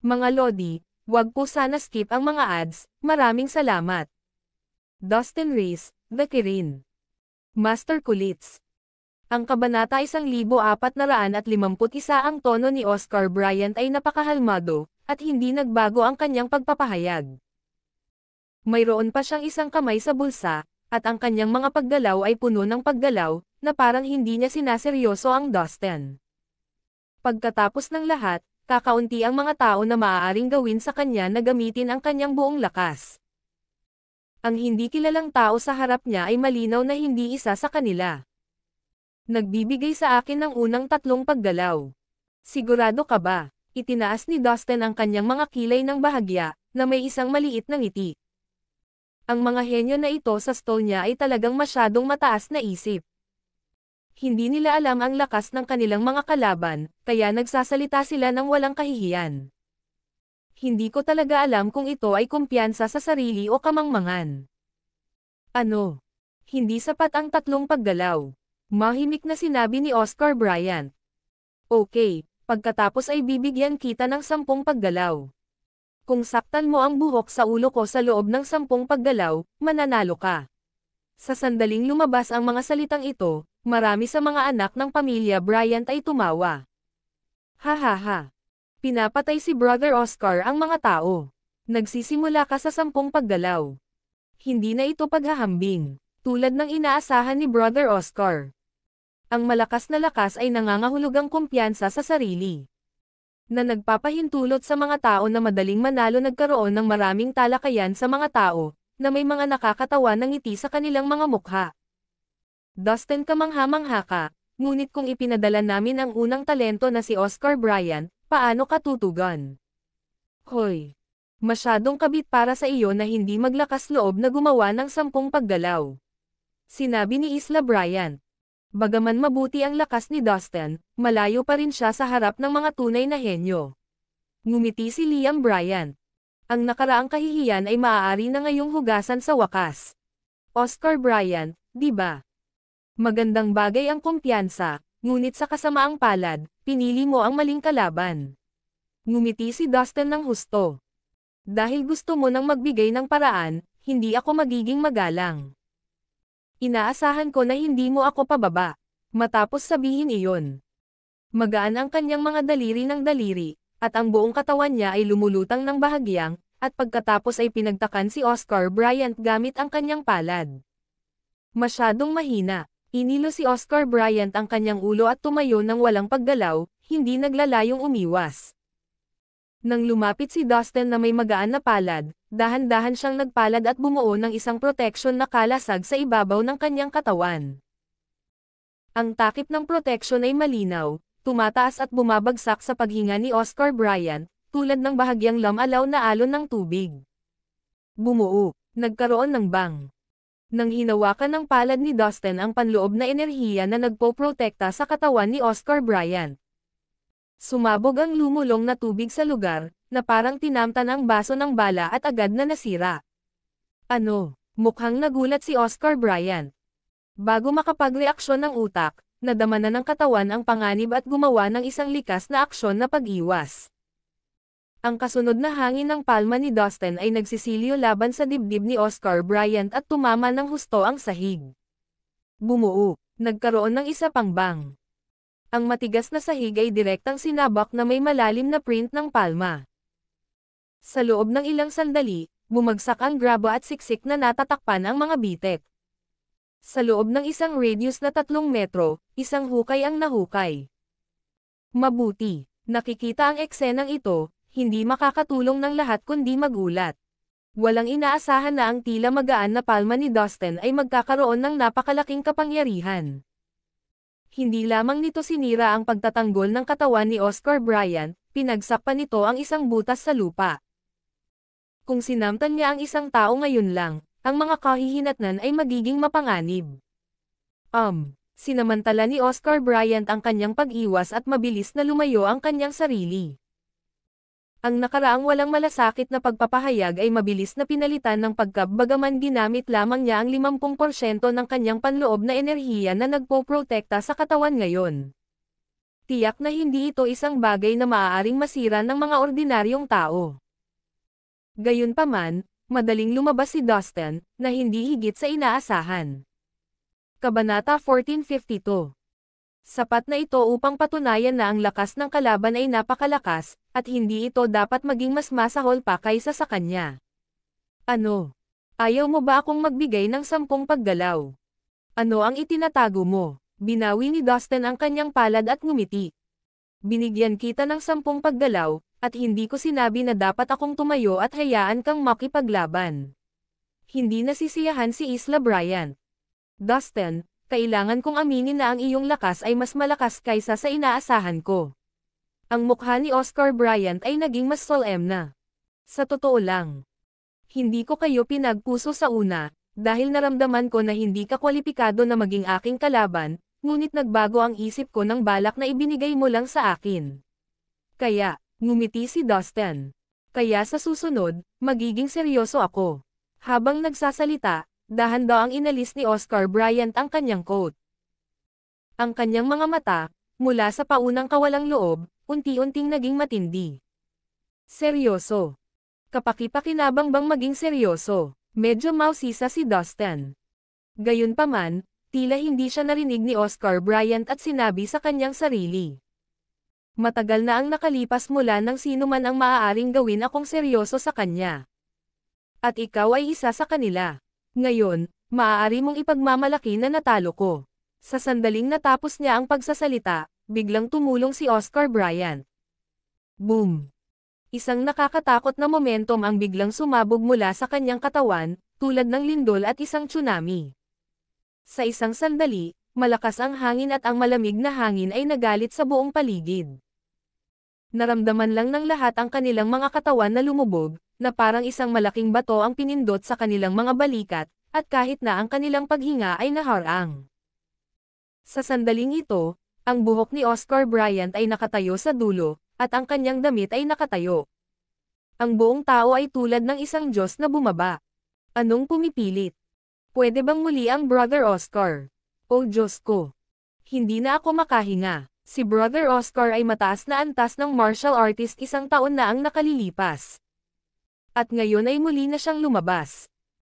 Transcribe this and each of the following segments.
Mga Lodi, wag po sana skip ang mga ads, maraming salamat. Dustin Reese, The Kirin. Master Kulits. Ang kabanata 1451 ang tono ni Oscar Bryant ay napakahalmado, at hindi nagbago ang kanyang pagpapahayag. Mayroon pa siyang isang kamay sa bulsa, at ang kanyang mga paggalaw ay puno ng paggalaw, na parang hindi niya sinaseryoso ang Dustin. Pagkatapos ng lahat, kakaunti ang mga tao na maaaring gawin sa kanya na gamitin ang kanyang buong lakas. Ang hindi kilalang tao sa harap niya ay malinaw na hindi isa sa kanila. Nagbibigay sa akin ng unang tatlong paggalaw. Sigurado ka ba? Itinaas ni Dustin ang kanyang mga kilay ng bahagya, na may isang maliit na ngiti. Ang mga henyo na ito sa stall niya ay talagang masyadong mataas na isip hindi nila alam ang lakas ng kanilang mga kalaban, kaya nagsasalita sila ng walang kahihiyan. Hindi ko talaga alam kung ito ay kumpiyansa sa sarili o kamangmangan. Ano? Hindi sapat ang tatlong paggalaw. Mahimik na sinabi ni Oscar Bryant. Okay, pagkatapos ay bibigyan kita ng sampung paggalaw. Kung saktan mo ang buhok sa ulo ko sa loob ng sampung paggalaw, mananalo ka. Sa sandaling lumabas ang mga salitang ito, Marami sa mga anak ng pamilya Bryant ay tumawa. Hahaha. Pinapatay si Brother Oscar ang mga tao. Nagsisimula ka sa sampung paggalaw. Hindi na ito paghahambing, tulad ng inaasahan ni Brother Oscar. Ang malakas na lakas ay nangangahulugang kumpiyansa sa sarili na nagpapahintulot sa mga tao na madaling manalo nagkaroon ng maraming talakayan sa mga tao, na may mga nakakatawa ng ngiti sa kanilang mga mukha. Dustin kamangha-mangha ka, ngunit kung ipinadala namin ang unang talento na si Oscar Bryan, paano ka tutugan? Hoy! Masyadong kabit para sa iyo na hindi maglakas loob na gumawa ng sampung paggalaw. Sinabi ni Isla Bryant. Bagaman mabuti ang lakas ni Dustin, malayo pa rin siya sa harap ng mga tunay na henyo. Ngumiti si Liam Bryant. Ang nakaraang kahihiyan ay maaari na ngayong hugasan sa wakas. Oscar Bryant, di ba? Magandang bagay ang kumpiyansa, ngunit sa kasamaang palad, pinili mo ang maling kalaban. Ngumiti si Dustin ng husto. Dahil gusto mo nang magbigay ng paraan, hindi ako magiging magalang. Inaasahan ko na hindi mo ako pababa. Matapos sabihin iyon. Magaan ang kanyang mga daliri ng daliri, at ang buong katawan niya ay lumulutang ng bahagyang, at pagkatapos ay pinagtakan si Oscar Bryant gamit ang kanyang palad. Masyadong mahina, Inilo si Oscar Bryant ang kanyang ulo at tumayo ng walang paggalaw, hindi naglalayong umiwas. Nang lumapit si Dustin na may magaan na palad, dahan-dahan siyang nagpalad at bumuo ng isang protection na kalasag sa ibabaw ng kanyang katawan. Ang takip ng protection ay malinaw, tumataas at bumabagsak sa paghinga ni Oscar Bryant, tulad ng bahagyang lamalaw na alon ng tubig. Bumuo, nagkaroon ng bang nang hinawakan ng palad ni Dustin ang panloob na enerhiya na nagpoprotekta sa katawan ni Oscar Bryant. Sumabog ang lumulong na tubig sa lugar, na parang tinamtan ang baso ng bala at agad na nasira. Ano? Mukhang nagulat si Oscar Bryant. Bago makapagreaksyon ng utak, nadama na ng katawan ang panganib at gumawa ng isang likas na aksyon na pag-iwas. Ang kasunod na hangin ng palma ni Dustin ay nagsisilyo laban sa dibdib ni Oscar Bryant at tumama ng husto ang sahig. Bumuo. Nagkaroon ng isa pang bang. Ang matigas na sahig ay direktang sinabak na may malalim na print ng palma. Sa loob ng ilang sandali, bumagsak ang grabo at siksik na natatakpan ang mga bitek. Sa loob ng isang radius na tatlong metro, isang hukay ang nahukay. Mabuti, nakikita ang eksenang ito, hindi makakatulong ng lahat kundi magulat. Walang inaasahan na ang tila magaan na palma ni Dustin ay magkakaroon ng napakalaking kapangyarihan. Hindi lamang nito sinira ang pagtatanggol ng katawan ni Oscar Bryant, pinagsak nito ang isang butas sa lupa. Kung sinamtan niya ang isang tao ngayon lang, ang mga kahihinatnan ay magiging mapanganib. Um, sinamantala ni Oscar Bryant ang kanyang pag-iwas at mabilis na lumayo ang kanyang sarili. Ang nakaraang walang malasakit na pagpapahayag ay mabilis na pinalitan ng pagkab bagaman ginamit lamang niya ang 50% ng kanyang panloob na enerhiya na nagpoprotekta sa katawan ngayon. Tiyak na hindi ito isang bagay na maaaring masira ng mga ordinaryong tao. Gayunpaman, madaling lumabas si Dustin, na hindi higit sa inaasahan. Kabanata 1452 Sapat na ito upang patunayan na ang lakas ng kalaban ay napakalakas, at hindi ito dapat maging mas masahol pa kaysa sa kanya. Ano? Ayaw mo ba akong magbigay ng sampung paggalaw? Ano ang itinatago mo? Binawi ni Dustin ang kanyang palad at ngumiti. Binigyan kita ng sampung paggalaw, at hindi ko sinabi na dapat akong tumayo at hayaan kang makipaglaban. Hindi nasisiyahan si Isla Bryant. Dustin, kailangan kong aminin na ang iyong lakas ay mas malakas kaysa sa inaasahan ko. Ang mukha ni Oscar Bryant ay naging mas solemn na. Sa totoo lang. Hindi ko kayo pinagpuso sa una, dahil naramdaman ko na hindi ka kwalipikado na maging aking kalaban, ngunit nagbago ang isip ko ng balak na ibinigay mo lang sa akin. Kaya, ngumiti si Dustin. Kaya sa susunod, magiging seryoso ako. Habang nagsasalita, dahan ang inalis ni Oscar Bryant ang kanyang coat. Ang kanyang mga mata, mula sa paunang kawalang loob, unti-unting naging matindi. Seryoso. Kapaki-pakinabang bang maging seryoso, medyo mausisa si Dustin. Gayunpaman, tila hindi siya narinig ni Oscar Bryant at sinabi sa kanyang sarili. Matagal na ang nakalipas mula ng sino man ang maaaring gawin akong seryoso sa kanya. At ikaw ay isa sa kanila. Ngayon, maaari mong ipagmamalaki na natalo ko. Sa sandaling natapos niya ang pagsasalita, biglang tumulong si Oscar Bryant. Boom! Isang nakakatakot na momentum ang biglang sumabog mula sa kanyang katawan, tulad ng lindol at isang tsunami. Sa isang sandali, malakas ang hangin at ang malamig na hangin ay nagalit sa buong paligid. Naramdaman lang ng lahat ang kanilang mga katawan na lumubog, na parang isang malaking bato ang pinindot sa kanilang mga balikat, at kahit na ang kanilang paghinga ay naharang. Sa sandaling ito, ang buhok ni Oscar Bryant ay nakatayo sa dulo, at ang kanyang damit ay nakatayo. Ang buong tao ay tulad ng isang Diyos na bumaba. Anong pumipilit? Pwede bang muli ang Brother Oscar? O Diyos ko! Hindi na ako makahinga. Si Brother Oscar ay mataas na antas ng martial artist isang taon na ang nakalilipas at ngayon ay muli na siyang lumabas.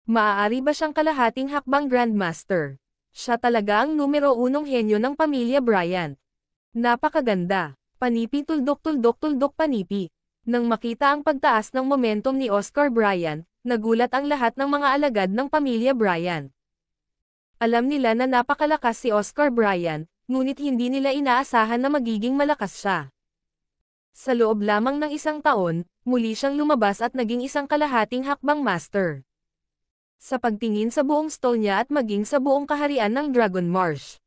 Maaari ba siyang kalahating hakbang Grandmaster? Siya talaga ang numero unong henyo ng pamilya Bryant. Napakaganda. Panipi tuldok-tuldok tuldok panipi. Nang makita ang pagtaas ng momentum ni Oscar Bryant, nagulat ang lahat ng mga alagad ng pamilya Bryant. Alam nila na napakalakas si Oscar Bryant, ngunit hindi nila inaasahan na magiging malakas siya. Sa loob lamang ng isang taon, muli siyang lumabas at naging isang kalahating hakbang master. Sa pagtingin sa buong stall niya at maging sa buong kaharian ng Dragon Marsh.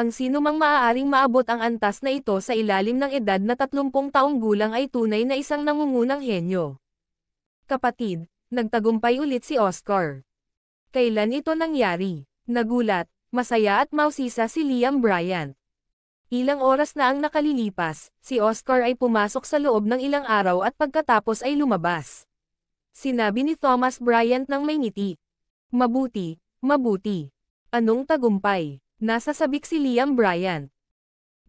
Ang sino mang maaaring maabot ang antas na ito sa ilalim ng edad na 30 taong gulang ay tunay na isang nangungunang henyo. Kapatid, nagtagumpay ulit si Oscar. Kailan ito nangyari? Nagulat, masaya at mausisa si Liam Bryant. Ilang oras na ang nakalilipas, si Oscar ay pumasok sa loob ng ilang araw at pagkatapos ay lumabas. Sinabi ni Thomas Bryant ng may ngiti. Mabuti, mabuti. Anong tagumpay? Nasa sabik si Liam Bryant.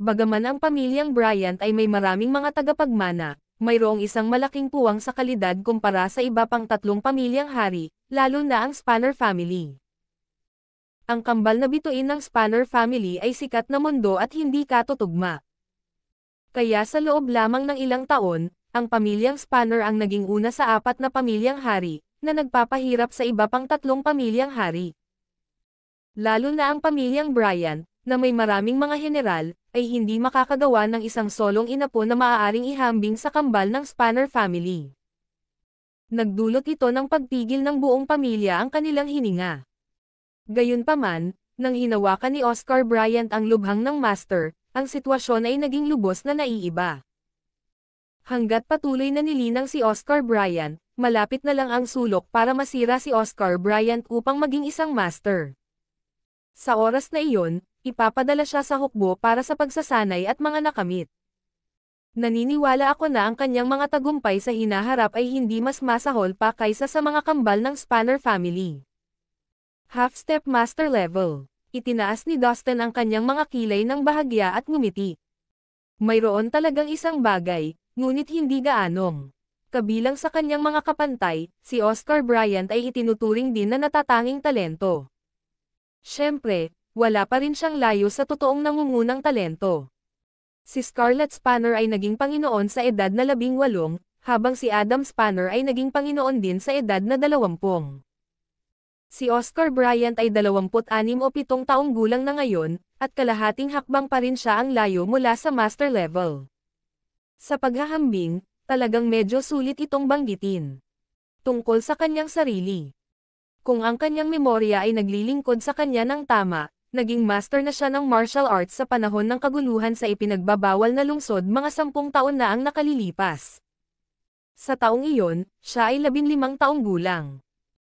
Bagaman ang pamilyang Bryant ay may maraming mga tagapagmana, mayroong isang malaking puwang sa kalidad kumpara sa iba pang tatlong pamilyang hari, lalo na ang Spanner family ang kambal na bituin ng Spanner family ay sikat na mundo at hindi katutugma. Kaya sa loob lamang ng ilang taon, ang pamilyang Spanner ang naging una sa apat na pamilyang hari, na nagpapahirap sa iba pang tatlong pamilyang hari. Lalo na ang pamilyang Bryan, na may maraming mga general, ay hindi makakagawa ng isang solong inapo na maaaring ihambing sa kambal ng Spanner family. Nagdulot ito ng pagpigil ng buong pamilya ang kanilang hininga. Gayunpaman, nang hinawakan ni Oscar Bryant ang lubhang ng master, ang sitwasyon ay naging lubos na naiiba. Hanggat patuloy na nilinang si Oscar Bryant, malapit na lang ang sulok para masira si Oscar Bryant upang maging isang master. Sa oras na iyon, ipapadala siya sa hukbo para sa pagsasanay at mga nakamit. Naniniwala ako na ang kanyang mga tagumpay sa hinaharap ay hindi mas masahol pa kaysa sa mga kambal ng Spanner family. Half-step master level. Itinaas ni Dustin ang kanyang mga kilay ng bahagya at ngumiti. Mayroon talagang isang bagay, ngunit hindi gaanong. Kabilang sa kanyang mga kapantay, si Oscar Bryant ay itinuturing din na natatanging talento. Siyempre, wala pa rin siyang layo sa totoong nangungunang talento. Si Scarlett Spanner ay naging Panginoon sa edad na labing walong, habang si Adam Spanner ay naging Panginoon din sa edad na dalawampung. Si Oscar Bryant ay 26 o 7 taong gulang na ngayon, at kalahating hakbang pa rin siya ang layo mula sa master level. Sa paghahambing, talagang medyo sulit itong banggitin. Tungkol sa kanyang sarili. Kung ang kanyang memorya ay naglilingkod sa kanya ng tama, naging master na siya ng martial arts sa panahon ng kaguluhan sa ipinagbabawal na lungsod mga sampung taon na ang nakalilipas. Sa taong iyon, siya ay labinlimang taong gulang.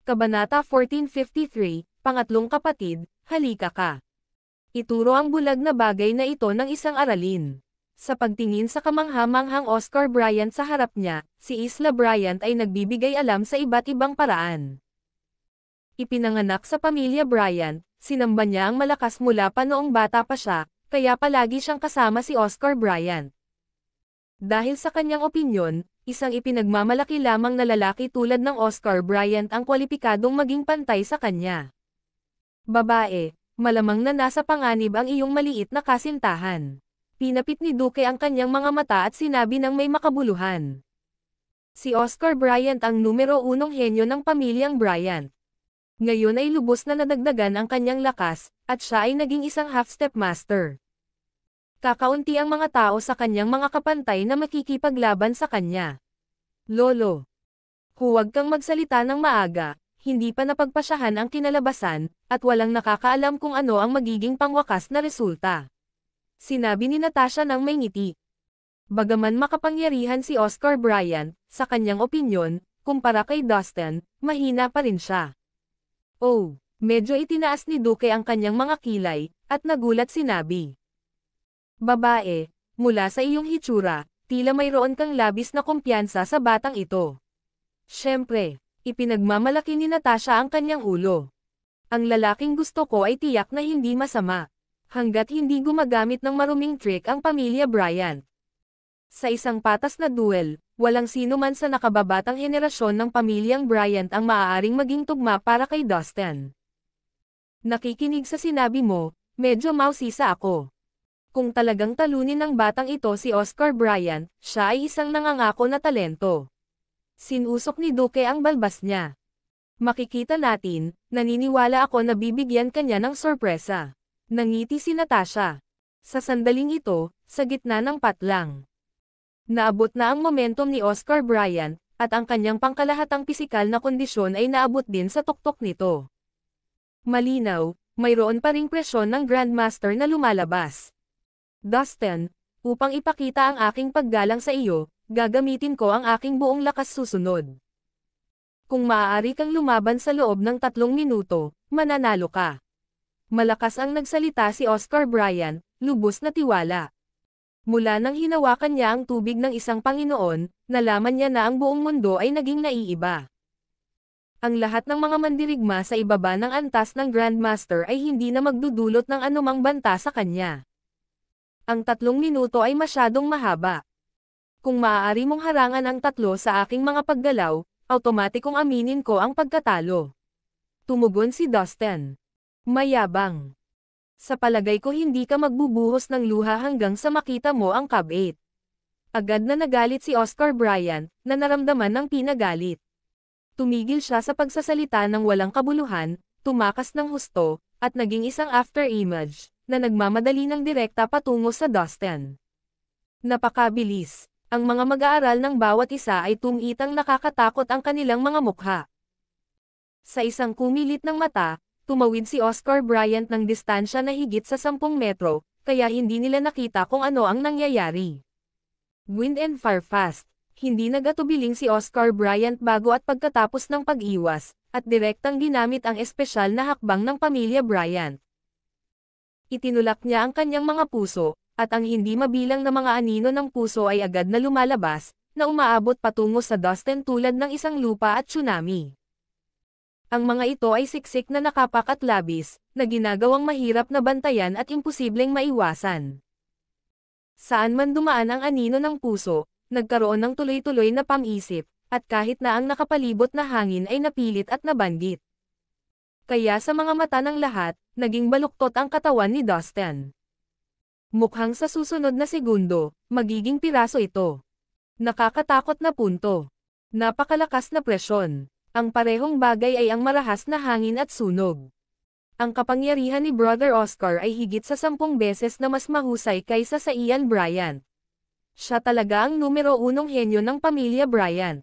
Kabanata 1453, Pangatlong Kapatid, Halika Ka. Ituro ang bulag na bagay na ito ng isang aralin. Sa pagtingin sa kamanghamanghang Oscar Bryant sa harap niya, si Isla Bryant ay nagbibigay alam sa iba't ibang paraan. Ipinanganak sa pamilya Bryant, sinamba niya ang malakas mula pa noong bata pa siya, kaya palagi siyang kasama si Oscar Bryant. Dahil sa kanyang opinyon, isang ipinagmamalaki lamang na lalaki tulad ng Oscar Bryant ang kwalipikadong maging pantay sa kanya. Babae, malamang na nasa panganib ang iyong maliit na kasintahan. Pinapit ni Duke ang kanyang mga mata at sinabi ng may makabuluhan. Si Oscar Bryant ang numero unong henyo ng pamilyang Bryant. Ngayon ay lubos na nadagdagan ang kanyang lakas, at siya ay naging isang half-step master. Kakaunti ang mga tao sa kanyang mga kapantay na makikipaglaban sa kanya. Lolo. Huwag kang magsalita ng maaga, hindi pa napagpasyahan ang kinalabasan, at walang nakakaalam kung ano ang magiging pangwakas na resulta. Sinabi ni Natasha ng may ngiti. Bagaman makapangyarihan si Oscar Bryant, sa kanyang opinyon, kumpara kay Dustin, mahina pa rin siya. Oh, medyo itinaas ni Duke ang kanyang mga kilay, at nagulat sinabi. Babae, mula sa iyong hitsura, tila mayroon kang labis na kumpiyansa sa batang ito. Siyempre, ipinagmamalaki ni Natasha ang kanyang ulo. Ang lalaking gusto ko ay tiyak na hindi masama, hanggat hindi gumagamit ng maruming trick ang pamilya Bryant. Sa isang patas na duel, walang sino man sa nakababatang henerasyon ng pamilyang Bryant ang maaaring maging tugma para kay Dustin. Nakikinig sa sinabi mo, medyo mausisa ako. Kung talagang talunin ng batang ito si Oscar Bryan, siya ay isang nangangako na talento. Sinusok ni Duke ang balbas niya. Makikita natin, naniniwala ako na bibigyan kanya ng sorpresa. Nangiti si Natasha. Sa sandaling ito, sa gitna ng patlang. Naabot na ang momentum ni Oscar Bryan, at ang kanyang pangkalahatang pisikal na kondisyon ay naabot din sa tuktok nito. Malinaw, mayroon pa ring presyon ng Grandmaster na lumalabas. Dustin, upang ipakita ang aking paggalang sa iyo, gagamitin ko ang aking buong lakas susunod. Kung maaari kang lumaban sa loob ng tatlong minuto, mananalo ka. Malakas ang nagsalita si Oscar Bryan, lubos na tiwala. Mula nang hinawakan niya ang tubig ng isang Panginoon, nalaman niya na ang buong mundo ay naging naiiba. Ang lahat ng mga mandirigma sa ibaba ng antas ng Grandmaster ay hindi na magdudulot ng anumang banta sa kanya. Ang tatlong minuto ay masyadong mahaba. Kung maaari mong harangan ang tatlo sa aking mga paggalaw, automatikong aminin ko ang pagkatalo. Tumugon si Dustin. Mayabang. Sa palagay ko hindi ka magbubuhos ng luha hanggang sa makita mo ang Cub eight. Agad na nagalit si Oscar Bryant, na naramdaman ng pinagalit. Tumigil siya sa pagsasalita ng walang kabuluhan, tumakas ng husto, at naging isang after image na nagmamadali ng direkta patungo sa Dustin. Napakabilis. Ang mga mag-aaral ng bawat isa ay tumitang nakakatakot ang kanilang mga mukha. Sa isang kumilit ng mata, tumawid si Oscar Bryant ng distansya na higit sa 10 metro, kaya hindi nila nakita kung ano ang nangyayari. Wind and fire fast. Hindi nagatubiling si Oscar Bryant bago at pagkatapos ng pag-iwas, at direktang ginamit ang espesyal na hakbang ng pamilya Bryant. Itinulak niya ang kanyang mga puso, at ang hindi mabilang na mga anino ng puso ay agad na lumalabas, na umaabot patungo sa Dustin tulad ng isang lupa at tsunami. Ang mga ito ay siksik na nakapak at labis, na ginagawang mahirap na bantayan at imposibleng maiwasan. Saan man dumaan ang anino ng puso, nagkaroon ng tuloy-tuloy na pamisip, at kahit na ang nakapalibot na hangin ay napilit at nabanggit. Kaya sa mga mata ng lahat, naging baluktot ang katawan ni Dustin. Mukhang sa susunod na segundo, magiging piraso ito. Nakakatakot na punto. Napakalakas na presyon. Ang parehong bagay ay ang marahas na hangin at sunog. Ang kapangyarihan ni Brother Oscar ay higit sa sampung beses na mas mahusay kaysa sa Ian Bryant. Siya talaga ang numero unong henyo ng pamilya Bryant.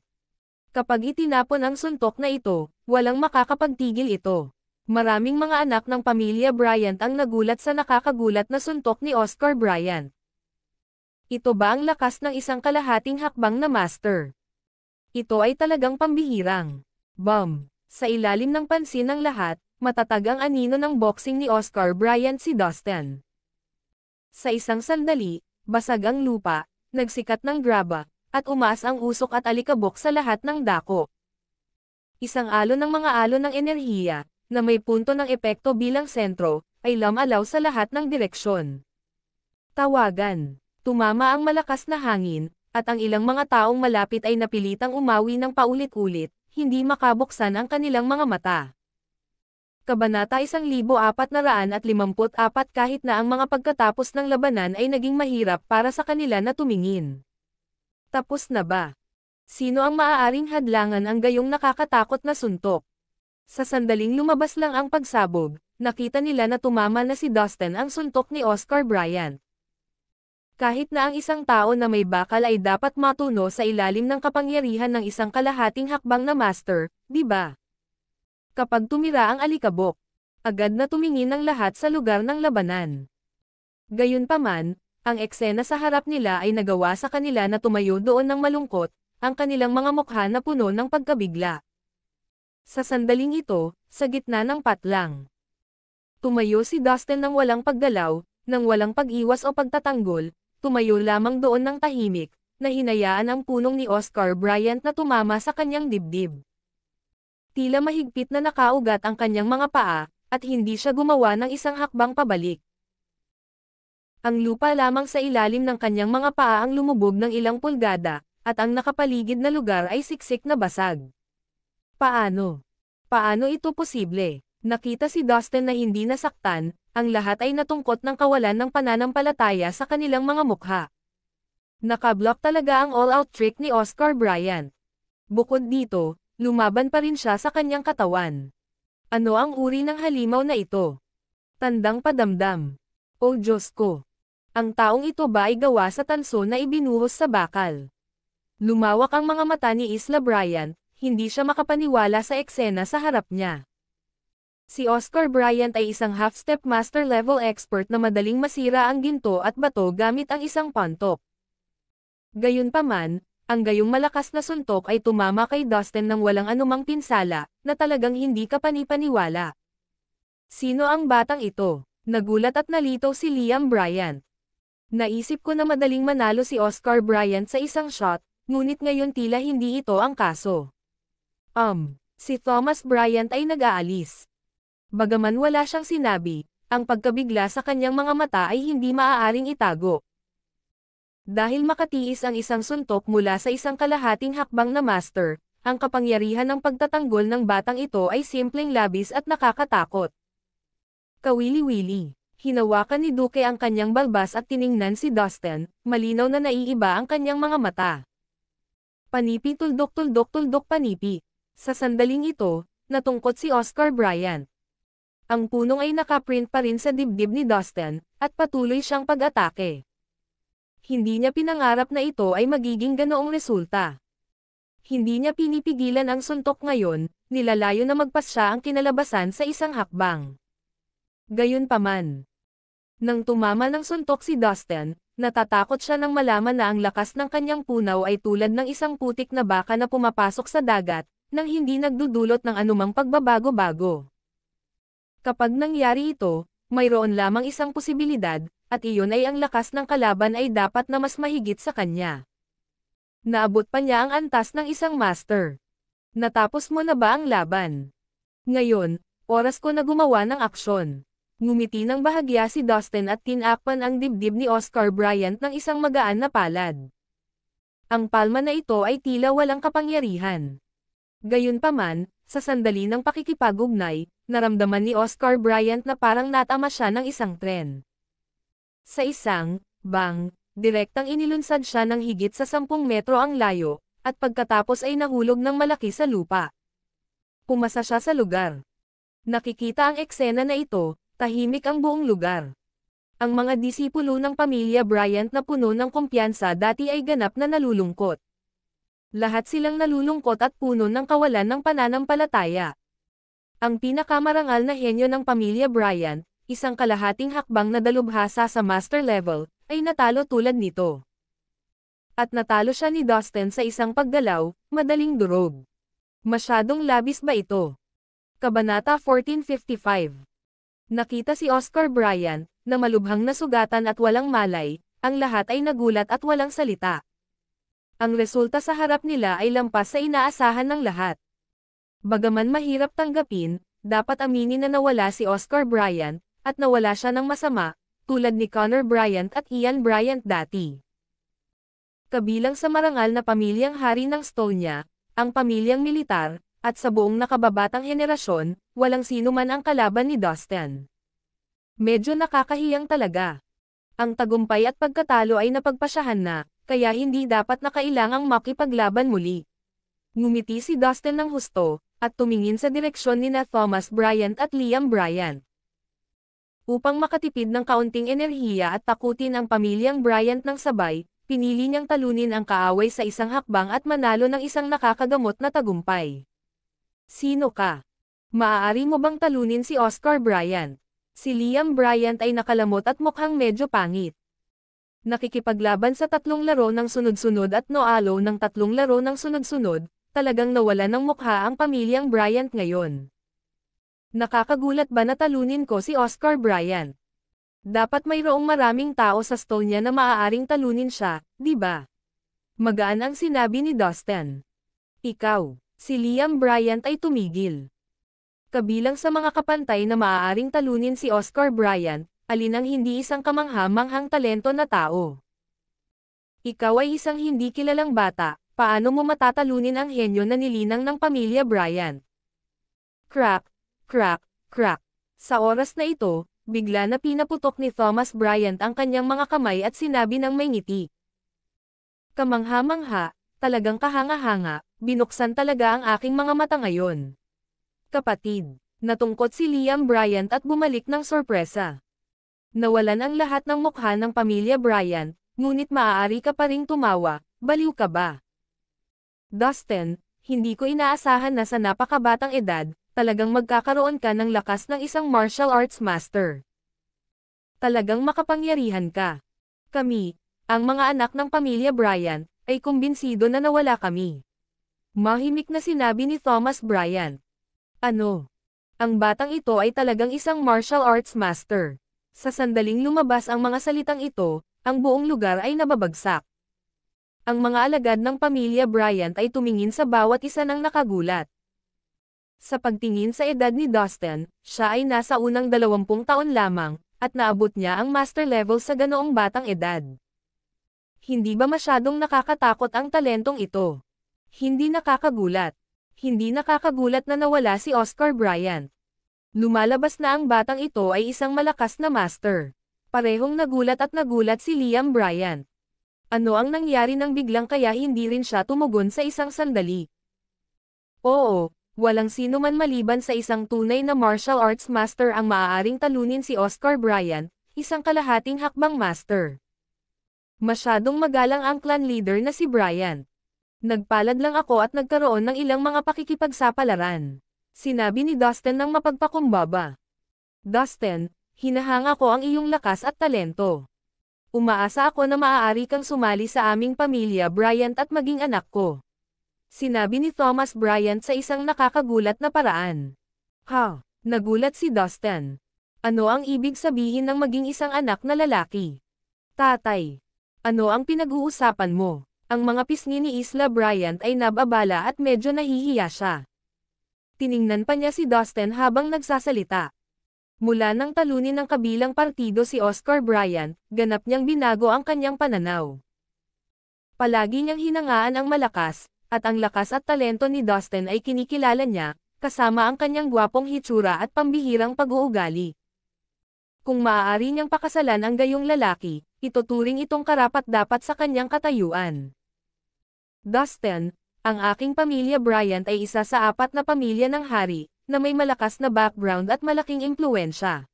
Kapag itinapon ang suntok na ito, Walang makakapagtigil ito. Maraming mga anak ng pamilya Bryant ang nagulat sa nakakagulat na suntok ni Oscar Bryant. Ito ba ang lakas ng isang kalahating hakbang na master? Ito ay talagang pambihirang. Bum! Sa ilalim ng pansin ng lahat, matatag ang anino ng boxing ni Oscar Bryant si Dustin. Sa isang sandali, basag ang lupa, nagsikat ng graba, at umaas ang usok at alikabok sa lahat ng dako isang alon ng mga alon ng enerhiya, na may punto ng epekto bilang sentro, ay lamalaw sa lahat ng direksyon. Tawagan. Tumama ang malakas na hangin, at ang ilang mga taong malapit ay napilitang umawi ng paulit-ulit, hindi makabuksan ang kanilang mga mata. Kabanata 1454 kahit na ang mga pagkatapos ng labanan ay naging mahirap para sa kanila na tumingin. Tapos na ba? Sino ang maaaring hadlangan ang gayong nakakatakot na suntok? Sa sandaling lumabas lang ang pagsabog, nakita nila na tumama na si Dustin ang suntok ni Oscar Bryant. Kahit na ang isang tao na may bakal ay dapat matuno sa ilalim ng kapangyarihan ng isang kalahating hakbang na master, di ba? Kapag tumira ang alikabok, agad na tumingin ang lahat sa lugar ng labanan. Gayunpaman, ang eksena sa harap nila ay nagawa sa kanila na tumayo doon ng malungkot, ang kanilang mga mukha na puno ng pagkabigla. Sa sandaling ito, sa gitna ng patlang. Tumayo si Dustin ng walang paggalaw, ng walang pag-iwas o pagtatanggol, tumayo lamang doon ng tahimik, na hinayaan ang punong ni Oscar Bryant na tumama sa kanyang dibdib. Tila mahigpit na nakaugat ang kanyang mga paa, at hindi siya gumawa ng isang hakbang pabalik. Ang lupa lamang sa ilalim ng kanyang mga paa ang lumubog ng ilang pulgada, at ang nakapaligid na lugar ay siksik na basag. Paano? Paano ito posible? Nakita si Dustin na hindi nasaktan, ang lahat ay natungkot ng kawalan ng pananampalataya sa kanilang mga mukha. Nakablock talaga ang all-out trick ni Oscar Bryant. Bukod dito, lumaban pa rin siya sa kanyang katawan. Ano ang uri ng halimaw na ito? Tandang padamdam. O oh Diyos ko! Ang taong ito ba ay gawa sa tanso na ibinuhos sa bakal? Lumawak ang mga mata ni Isla Bryant, hindi siya makapaniwala sa eksena sa harap niya. Si Oscar Bryant ay isang half-step master level expert na madaling masira ang ginto at bato gamit ang isang pantok. Gayunpaman, ang gayong malakas na suntok ay tumama kay Dustin ng walang anumang pinsala, na talagang hindi ka Sino ang batang ito? Nagulat at nalito si Liam Bryant. Naisip ko na madaling manalo si Oscar Bryant sa isang shot, ngunit ngayon tila hindi ito ang kaso. Um, si Thomas Bryant ay nag-aalis. Bagaman wala siyang sinabi, ang pagkabigla sa kanyang mga mata ay hindi maaaring itago. Dahil makatiis ang isang suntok mula sa isang kalahating hakbang na master, ang kapangyarihan ng pagtatanggol ng batang ito ay simpleng labis at nakakatakot. Kawili-wili, hinawakan ni Duke ang kanyang balbas at tiningnan si Dustin, malinaw na naiiba ang kanyang mga mata. Panipi tuldok tuldok tuldok panipi. Sa sandaling ito, natungkot si Oscar Bryant. Ang punong ay nakaprint pa rin sa dibdib ni Dustin, at patuloy siyang pag-atake. Hindi niya pinangarap na ito ay magiging ganoong resulta. Hindi niya pinipigilan ang suntok ngayon, nilalayo na magpas siya ang kinalabasan sa isang hakbang. Gayunpaman. Nang tumama ng suntok si Dustin, Natatakot siya nang malaman na ang lakas ng kanyang punaw ay tulad ng isang putik na baka na pumapasok sa dagat, nang hindi nagdudulot ng anumang pagbabago-bago. Kapag nangyari ito, mayroon lamang isang posibilidad, at iyon ay ang lakas ng kalaban ay dapat na mas mahigit sa kanya. Naabot pa niya ang antas ng isang master. Natapos mo na ba ang laban? Ngayon, oras ko na gumawa ng aksyon ngumiti ng bahagya si Dustin at tinakpan ang dibdib ni Oscar Bryant ng isang magaan na palad. Ang palma na ito ay tila walang kapangyarihan. Gayunpaman, sa sandali ng pakikipag-ugnay, naramdaman ni Oscar Bryant na parang natama siya ng isang tren. Sa isang, bang, direktang inilunsad siya ng higit sa 10 metro ang layo, at pagkatapos ay nahulog ng malaki sa lupa. Pumasa siya sa lugar. Nakikita ang eksena na ito, tahimik ang buong lugar. Ang mga disipulo ng pamilya Bryant na puno ng kumpiyansa dati ay ganap na nalulungkot. Lahat silang nalulungkot at puno ng kawalan ng pananampalataya. Ang pinakamarangal na henyo ng pamilya Bryant, isang kalahating hakbang na dalubhasa sa master level, ay natalo tulad nito. At natalo siya ni Dustin sa isang paggalaw, madaling durog. Masyadong labis ba ito? Kabanata 1455 Nakita si Oscar Bryant, na malubhang nasugatan at walang malay, ang lahat ay nagulat at walang salita. Ang resulta sa harap nila ay lampas sa inaasahan ng lahat. Bagaman mahirap tanggapin, dapat aminin na nawala si Oscar Bryant, at nawala siya ng masama, tulad ni Connor Bryant at Ian Bryant dati. Kabilang sa marangal na pamilyang hari ng Stolnya, ang pamilyang militar, at sa buong nakababatang henerasyon, walang sino man ang kalaban ni Dustin. Medyo nakakahiyang talaga. Ang tagumpay at pagkatalo ay napagpasyahan na, kaya hindi dapat na kailangang makipaglaban muli. Ngumiti si Dustin ng husto, at tumingin sa direksyon ni na Thomas Bryant at Liam Bryant. Upang makatipid ng kaunting enerhiya at takutin ang pamilyang Bryant ng sabay, pinili niyang talunin ang kaaway sa isang hakbang at manalo ng isang nakakagamot na tagumpay. Sino ka? Maaari mo bang talunin si Oscar Bryant? Si Liam Bryant ay nakalamot at mukhang medyo pangit. Nakikipaglaban sa tatlong laro ng sunod-sunod at noalo ng tatlong laro ng sunod-sunod, talagang nawala ng mukha ang pamilyang Bryant ngayon. Nakakagulat ba na talunin ko si Oscar Bryant? Dapat mayroong maraming tao sa stall niya na maaaring talunin siya, di ba? Magaan ang sinabi ni Dustin. Ikaw si Liam Bryant ay tumigil. Kabilang sa mga kapantay na maaaring talunin si Oscar Bryant, alin ang hindi isang kamangha-manghang talento na tao. Ikaw ay isang hindi kilalang bata, paano mo matatalunin ang henyo na nilinang ng pamilya Bryant? Crack, crack, crack. Sa oras na ito, bigla na pinaputok ni Thomas Bryant ang kanyang mga kamay at sinabi ng may ngiti. Kamangha-mangha, talagang kahanga-hanga, binuksan talaga ang aking mga mata ngayon. Kapatid, natungkot si Liam Bryant at bumalik ng sorpresa. Nawalan ang lahat ng mukha ng pamilya Bryant, ngunit maaari ka pa ring tumawa, baliw ka ba? Dustin, hindi ko inaasahan na sa napakabatang edad, talagang magkakaroon ka ng lakas ng isang martial arts master. Talagang makapangyarihan ka. Kami, ang mga anak ng pamilya Bryant, ay kumbinsido na nawala kami. Mahimik na sinabi ni Thomas Bryant. Ano? Ang batang ito ay talagang isang martial arts master. Sa sandaling lumabas ang mga salitang ito, ang buong lugar ay nababagsak. Ang mga alagad ng pamilya Bryant ay tumingin sa bawat isa ng nakagulat. Sa pagtingin sa edad ni Dustin, siya ay nasa unang 20 taon lamang, at naabot niya ang master level sa ganoong batang edad. Hindi ba masyadong nakakatakot ang talentong ito? Hindi nakakagulat. Hindi nakakagulat na nawala si Oscar Bryant. Lumalabas na ang batang ito ay isang malakas na master. Parehong nagulat at nagulat si Liam Bryant. Ano ang nangyari nang biglang kaya hindi rin siya tumugon sa isang sandali? Oo, walang sino man maliban sa isang tunay na martial arts master ang maaaring talunin si Oscar Bryant, isang kalahating hakbang master. Masyadong magalang ang clan leader na si Bryant. Nagpalad lang ako at nagkaroon ng ilang mga pakikipagsapalaran. Sinabi ni Dustin ng mapagpakumbaba. Dustin, hinahanga ko ang iyong lakas at talento. Umaasa ako na maaari kang sumali sa aming pamilya Bryant at maging anak ko. Sinabi ni Thomas Bryant sa isang nakakagulat na paraan. Ha! Nagulat si Dustin. Ano ang ibig sabihin ng maging isang anak na lalaki? Tatay! Ano ang pinag-uusapan mo? Ang mga pisngi ni Isla Bryant ay nababala at medyo nahihiya siya. Tiningnan pa niya si Dustin habang nagsasalita. Mula nang talunin ng kabilang partido si Oscar Bryant, ganap niyang binago ang kanyang pananaw. Palagi niyang hinangaan ang malakas, at ang lakas at talento ni Dustin ay kinikilala niya, kasama ang kanyang gwapong hitsura at pambihirang pag-uugali. Kung maaari niyang pakasalan ang gayong lalaki, ituturing itong karapat dapat sa kanyang katayuan. Dustin, ang aking pamilya Bryant ay isa sa apat na pamilya ng hari, na may malakas na background at malaking impluensya.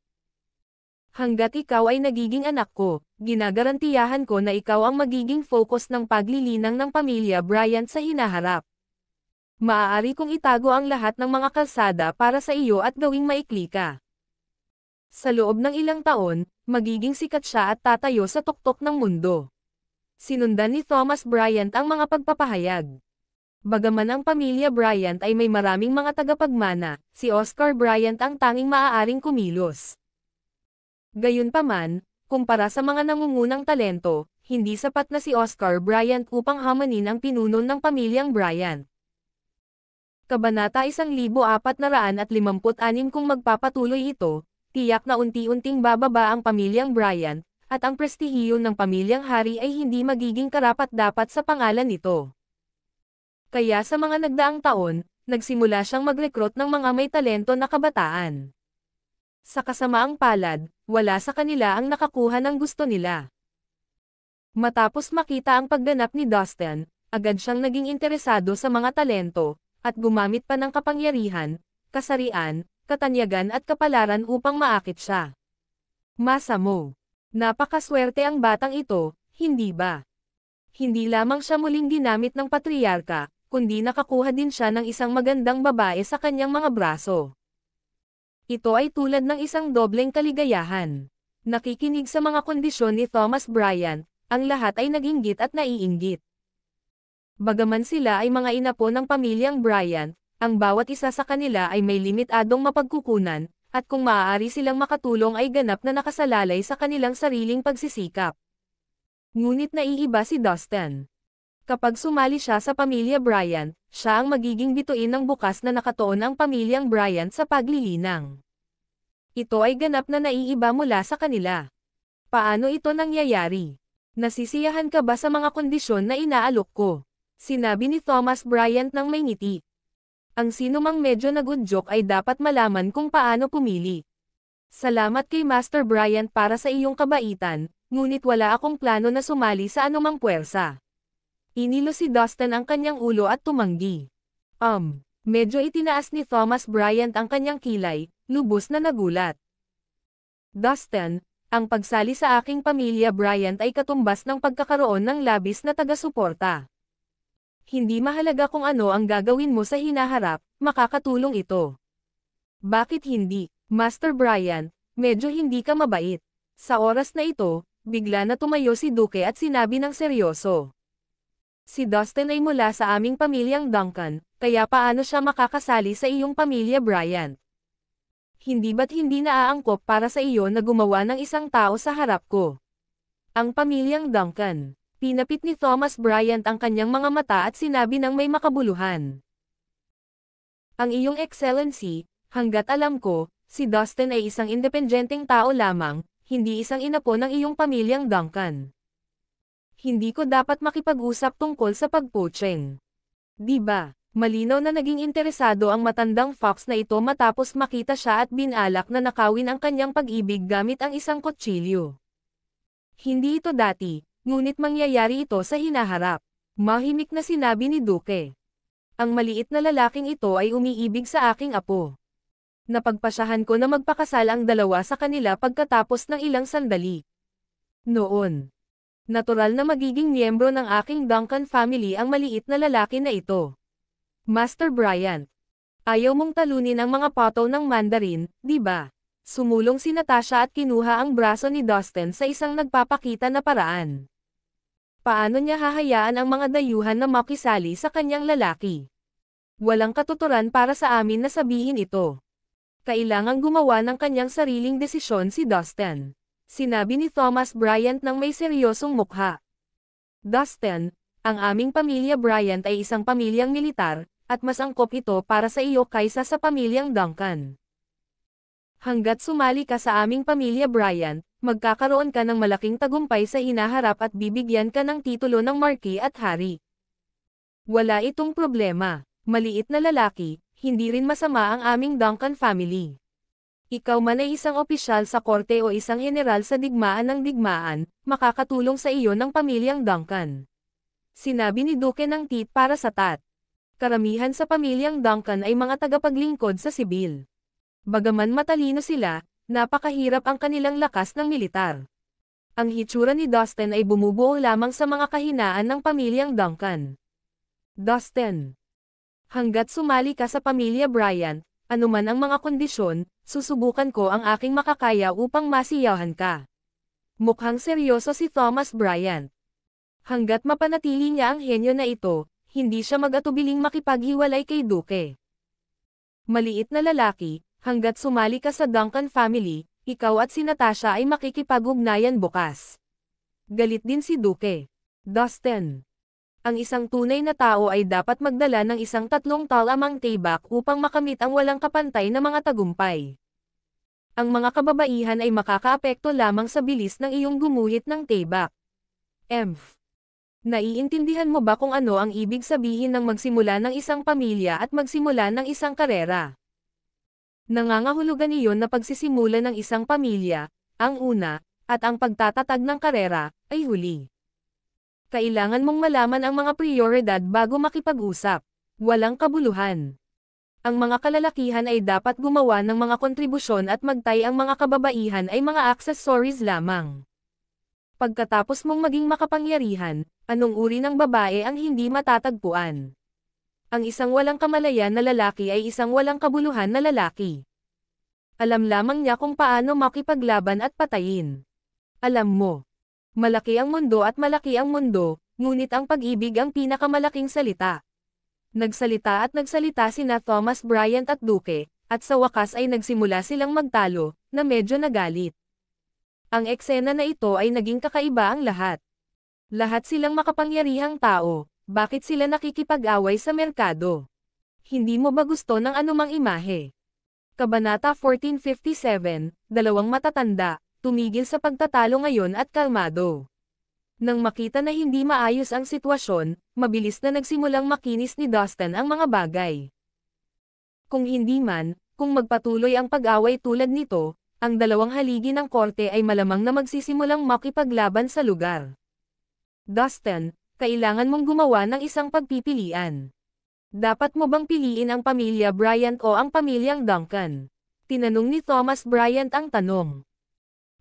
Hanggat ikaw ay nagiging anak ko, ginagarantiyahan ko na ikaw ang magiging focus ng paglilinang ng pamilya Bryant sa hinaharap. Maaari kong itago ang lahat ng mga kalsada para sa iyo at gawing maikli ka. Sa loob ng ilang taon, magiging sikat siya at tatayo sa tuktok ng mundo. Sinundan ni Thomas Bryant ang mga pagpapahayag. Bagaman ang pamilya Bryant ay may maraming mga tagapagmana, si Oscar Bryant ang tanging maaaring kumilos. Gayunpaman, kumpara sa mga nangungunang talento, hindi sapat na si Oscar Bryant upang hamanin ang pinuno ng pamilyang Bryant. Kabanata 1456 kung magpapatuloy ito, tiyak na unti-unting bababa ang pamilyang Bryant, at ang prestihiyo ng pamilyang hari ay hindi magiging karapat-dapat sa pangalan nito. Kaya sa mga nagdaang taon, nagsimula siyang mag-recruit ng mga may talento na kabataan. Sa kasamaang palad, wala sa kanila ang nakakuha ng gusto nila. Matapos makita ang pagganap ni Dustin, agad siyang naging interesado sa mga talento, at gumamit pa ng kapangyarihan, kasarian, katanyagan at kapalaran upang maakit siya. Masamo. Napakaswerte ang batang ito, hindi ba? Hindi lamang siya muling ginamit ng patriyarka, kundi nakakuha din siya ng isang magandang babae sa kanyang mga braso. Ito ay tulad ng isang dobleng kaligayahan. Nakikinig sa mga kondisyon ni Thomas Bryant, ang lahat ay naginggit at naiinggit. Bagaman sila ay mga inapo ng pamilyang Bryant, ang bawat isa sa kanila ay may limitadong mapagkukunan, at kung maaari silang makatulong ay ganap na nakasalalay sa kanilang sariling pagsisikap. Ngunit naiiba si Dustin. Kapag sumali siya sa pamilya Bryant, siya ang magiging bituin ng bukas na nakatoon ang pamilyang Bryant sa paglilinang. Ito ay ganap na naiiba mula sa kanila. Paano ito nangyayari? Nasisiyahan ka ba sa mga kondisyon na inaalok ko? Sinabi ni Thomas Bryant ng may ngiti. Ang sinumang medyo nagud joke ay dapat malaman kung paano pumili. Salamat kay Master Bryant para sa iyong kabaitan, ngunit wala akong plano na sumali sa anumang puwersa. Inilo si Dustin ang kanyang ulo at tumanggi. Um, medyo itinaas ni Thomas Bryant ang kanyang kilay, lubos na nagulat. Dustin, ang pagsali sa aking pamilya Bryant ay katumbas ng pagkakaroon ng labis na taga-suporta hindi mahalaga kung ano ang gagawin mo sa hinaharap, makakatulong ito. Bakit hindi, Master Brian, medyo hindi ka mabait. Sa oras na ito, bigla na tumayo si Duke at sinabi ng seryoso. Si Dustin ay mula sa aming pamilyang Duncan, kaya paano siya makakasali sa iyong pamilya Bryant? Hindi ba't hindi naaangkop para sa iyo na gumawa ng isang tao sa harap ko? Ang pamilyang Duncan. Pinapit ni Thomas Bryant ang kanyang mga mata at sinabi ng may makabuluhan. Ang iyong excellency, hanggat alam ko, si Dustin ay isang independenteng tao lamang, hindi isang inapo ng iyong pamilyang Duncan. Hindi ko dapat makipag-usap tungkol sa pagpoaching. Diba, malinaw na naging interesado ang matandang fox na ito matapos makita siya at binalak na nakawin ang kanyang pag-ibig gamit ang isang kutsilyo. Hindi ito dati, Ngunit mangyayari ito sa hinaharap. Mahimik na sinabi ni Duke. Ang maliit na lalaking ito ay umiibig sa aking apo. Napagpasyahan ko na magpakasal ang dalawa sa kanila pagkatapos ng ilang sandali. Noon, natural na magiging miyembro ng aking Duncan family ang maliit na lalaki na ito. Master Bryant, ayaw mong talunin ang mga pato ng Mandarin, di ba? Sumulong si Natasha at kinuha ang braso ni Dustin sa isang nagpapakita na paraan paano niya hahayaan ang mga dayuhan na makisali sa kanyang lalaki? Walang katuturan para sa amin na sabihin ito. Kailangang gumawa ng kanyang sariling desisyon si Dustin. Sinabi ni Thomas Bryant ng may seryosong mukha. Dustin, ang aming pamilya Bryant ay isang pamilyang militar, at mas angkop ito para sa iyo kaysa sa pamilyang Duncan. Hanggat sumali ka sa aming pamilya Brian, magkakaroon ka ng malaking tagumpay sa hinaharap at bibigyan ka ng titulo ng Marquis at Hari. Wala itong problema. Maliit na lalaki, hindi rin masama ang aming Duncan family. Ikaw man ay isang opisyal sa korte o isang general sa digmaan ng digmaan, makakatulong sa iyo ng pamilyang Duncan. Sinabi ni Duke ng Tit para sa Tat. Karamihan sa pamilyang Duncan ay mga tagapaglingkod sa sibil. Bagaman matalino sila, napakahirap ang kanilang lakas ng militar. Ang hitsura ni Dustin ay bumubuo lamang sa mga kahinaan ng pamilyang Duncan. Dustin Hanggat sumali ka sa pamilya Bryant, anuman ang mga kondisyon, susubukan ko ang aking makakaya upang masiyahan ka. Mukhang seryoso si Thomas Bryant. Hanggat mapanatili niya ang henyo na ito, hindi siya mag-atubiling makipaghiwalay kay Duke. Maliit na lalaki, hanggat sumali ka sa Duncan family, ikaw at si Natasha ay makikipag-ugnayan bukas. Galit din si Duke. Dustin. Ang isang tunay na tao ay dapat magdala ng isang tatlong talamang tebak upang makamit ang walang kapantay na mga tagumpay. Ang mga kababaihan ay makakaapekto lamang sa bilis ng iyong gumuhit ng tebak. Emph. Naiintindihan mo ba kung ano ang ibig sabihin ng magsimula ng isang pamilya at magsimula ng isang karera? Nangangahulugan iyon na pagsisimula ng isang pamilya, ang una, at ang pagtatatag ng karera, ay huli. Kailangan mong malaman ang mga prioridad bago makipag-usap. Walang kabuluhan. Ang mga kalalakihan ay dapat gumawa ng mga kontribusyon at magtay ang mga kababaihan ay mga accessories lamang. Pagkatapos mong maging makapangyarihan, anong uri ng babae ang hindi matatagpuan? Ang isang walang kamalayan na lalaki ay isang walang kabuluhan na lalaki. Alam lamang niya kung paano makipaglaban at patayin. Alam mo, malaki ang mundo at malaki ang mundo, ngunit ang pag-ibig ang pinakamalaking salita. Nagsalita at nagsalita sina Thomas Bryant at Duke, at sa wakas ay nagsimula silang magtalo, na medyo nagalit. Ang eksena na ito ay naging kakaiba ang lahat. Lahat silang makapangyarihang tao, bakit sila nakikipag-away sa merkado? Hindi mo ba gusto ng anumang imahe? Kabanata 1457, dalawang matatanda, tumigil sa pagtatalo ngayon at kalmado. Nang makita na hindi maayos ang sitwasyon, mabilis na nagsimulang makinis ni Dustin ang mga bagay. Kung hindi man, kung magpatuloy ang pag-away tulad nito, ang dalawang haligi ng korte ay malamang na magsisimulang makipaglaban sa lugar. Dustin, kailangan mong gumawa ng isang pagpipilian. Dapat mo bang piliin ang pamilya Bryant o ang pamilyang Duncan? Tinanong ni Thomas Bryant ang tanong.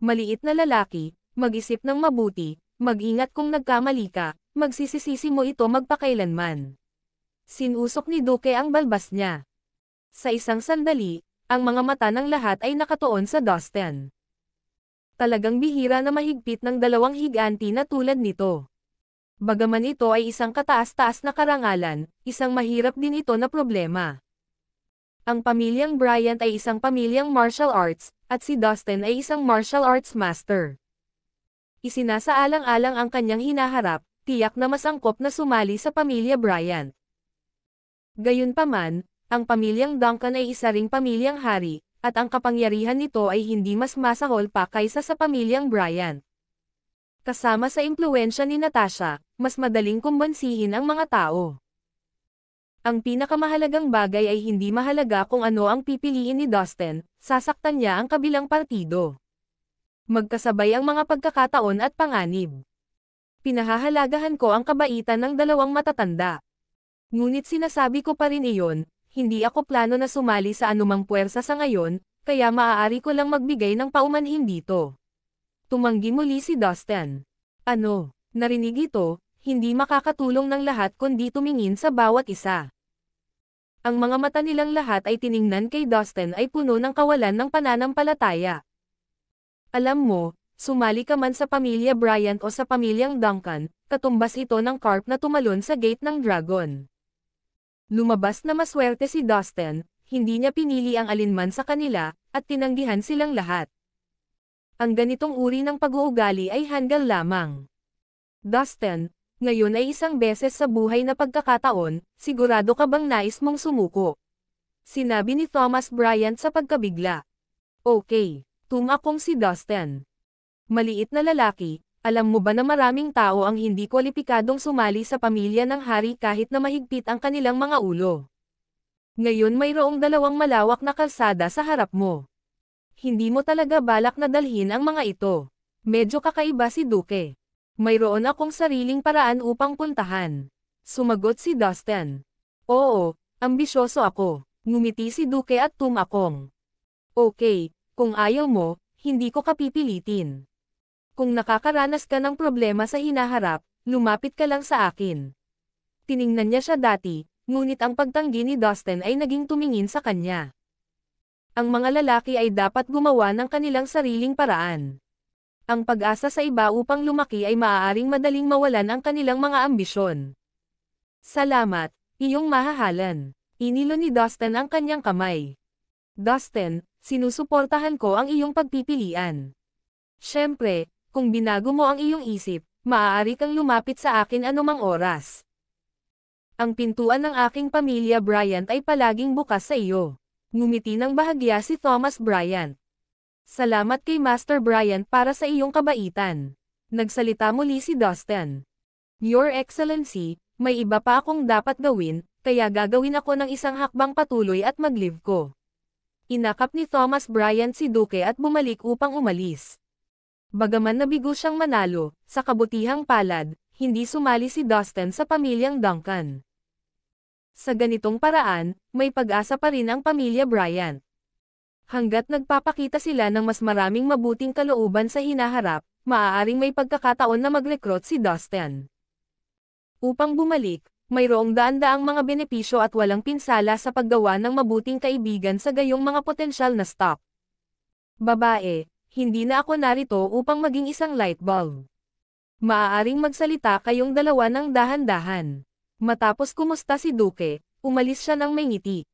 Maliit na lalaki, mag-isip ng mabuti, mag-ingat kung nagkamali ka, magsisisisi mo ito magpakailanman. Sinusok ni Duke ang balbas niya. Sa isang sandali, ang mga mata ng lahat ay nakatuon sa Dustin. Talagang bihira na mahigpit ng dalawang higanti na tulad nito. Bagaman ito ay isang kataas-taas na karangalan, isang mahirap din ito na problema. Ang pamilyang Bryant ay isang pamilyang martial arts, at si Dustin ay isang martial arts master. Isinasaalang-alang ang kanyang hinaharap, tiyak na masangkop na sumali sa pamilya Bryant. Gayunpaman, ang pamilyang Duncan ay isa ring pamilyang hari, at ang kapangyarihan nito ay hindi mas masahol pa kaysa sa pamilyang Bryant. Kasama sa impluensya ni Natasha, mas madaling kumbansihin ang mga tao. Ang pinakamahalagang bagay ay hindi mahalaga kung ano ang pipiliin ni Dustin, sasaktan niya ang kabilang partido. Magkasabay ang mga pagkakataon at panganib. Pinahahalagahan ko ang kabaitan ng dalawang matatanda. Ngunit sinasabi ko pa rin iyon, hindi ako plano na sumali sa anumang puwersa sa ngayon, kaya maaari ko lang magbigay ng paumanhin dito. Tumanggi muli si Dustin. Ano, narinig ito, hindi makakatulong ng lahat kundi tumingin sa bawat isa. Ang mga mata nilang lahat ay tiningnan kay Dustin ay puno ng kawalan ng pananampalataya. Alam mo, sumali ka man sa pamilya Bryant o sa pamilyang Duncan, katumbas ito ng carp na tumalon sa gate ng dragon. Lumabas na maswerte si Dustin, hindi niya pinili ang alinman sa kanila, at tinanggihan silang lahat. Ang ganitong uri ng pag-uugali ay hanggal lamang. Dustin, ngayon ay isang beses sa buhay na pagkakataon, sigurado ka bang nais mong sumuko? Sinabi ni Thomas Bryant sa pagkabigla. Okay, tumakong si Dustin. Maliit na lalaki, alam mo ba na maraming tao ang hindi kwalipikadong sumali sa pamilya ng hari kahit na mahigpit ang kanilang mga ulo? Ngayon mayroong dalawang malawak na kalsada sa harap mo. Hindi mo talaga balak na dalhin ang mga ito. Medyo kakaiba si Duke. Mayroon akong sariling paraan upang puntahan. Sumagot si Dustin. Oo, ambisyoso ako. Ngumiti si Duke at tumakong. Okay, kung ayaw mo, hindi ko kapipilitin. Kung nakakaranas ka ng problema sa hinaharap, lumapit ka lang sa akin. Tiningnan niya siya dati, ngunit ang pagtanggi ni Dustin ay naging tumingin sa kanya. Ang mga lalaki ay dapat gumawa ng kanilang sariling paraan ang pag-asa sa iba upang lumaki ay maaaring madaling mawalan ang kanilang mga ambisyon. Salamat, iyong mahahalan. Inilo ni Dustin ang kanyang kamay. Dustin, sinusuportahan ko ang iyong pagpipilian. Siyempre, kung binago mo ang iyong isip, maaari kang lumapit sa akin anumang oras. Ang pintuan ng aking pamilya Bryant ay palaging bukas sa iyo. Ngumiti ng bahagya si Thomas Bryant. Salamat kay Master Brian para sa iyong kabaitan. Nagsalita muli si Dustin. Your Excellency, may iba pa akong dapat gawin, kaya gagawin ako ng isang hakbang patuloy at mag maglive ko. Inakap ni Thomas Bryant si Duke at bumalik upang umalis. Bagaman nabigo siyang manalo, sa kabutihang palad, hindi sumali si Dustin sa pamilyang Duncan. Sa ganitong paraan, may pag-asa pa rin ang pamilya Bryant. Hanggat nagpapakita sila ng mas maraming mabuting kalooban sa hinaharap, maaaring may pagkakataon na mag-recruit si Dustin. Upang bumalik, mayroong daan-daang mga benepisyo at walang pinsala sa paggawa ng mabuting kaibigan sa gayong mga potensyal na stock. Babae, hindi na ako narito upang maging isang light bulb. Maaaring magsalita kayong dalawa ng dahan-dahan. Matapos kumusta si Duke, umalis siya ng may ngiti.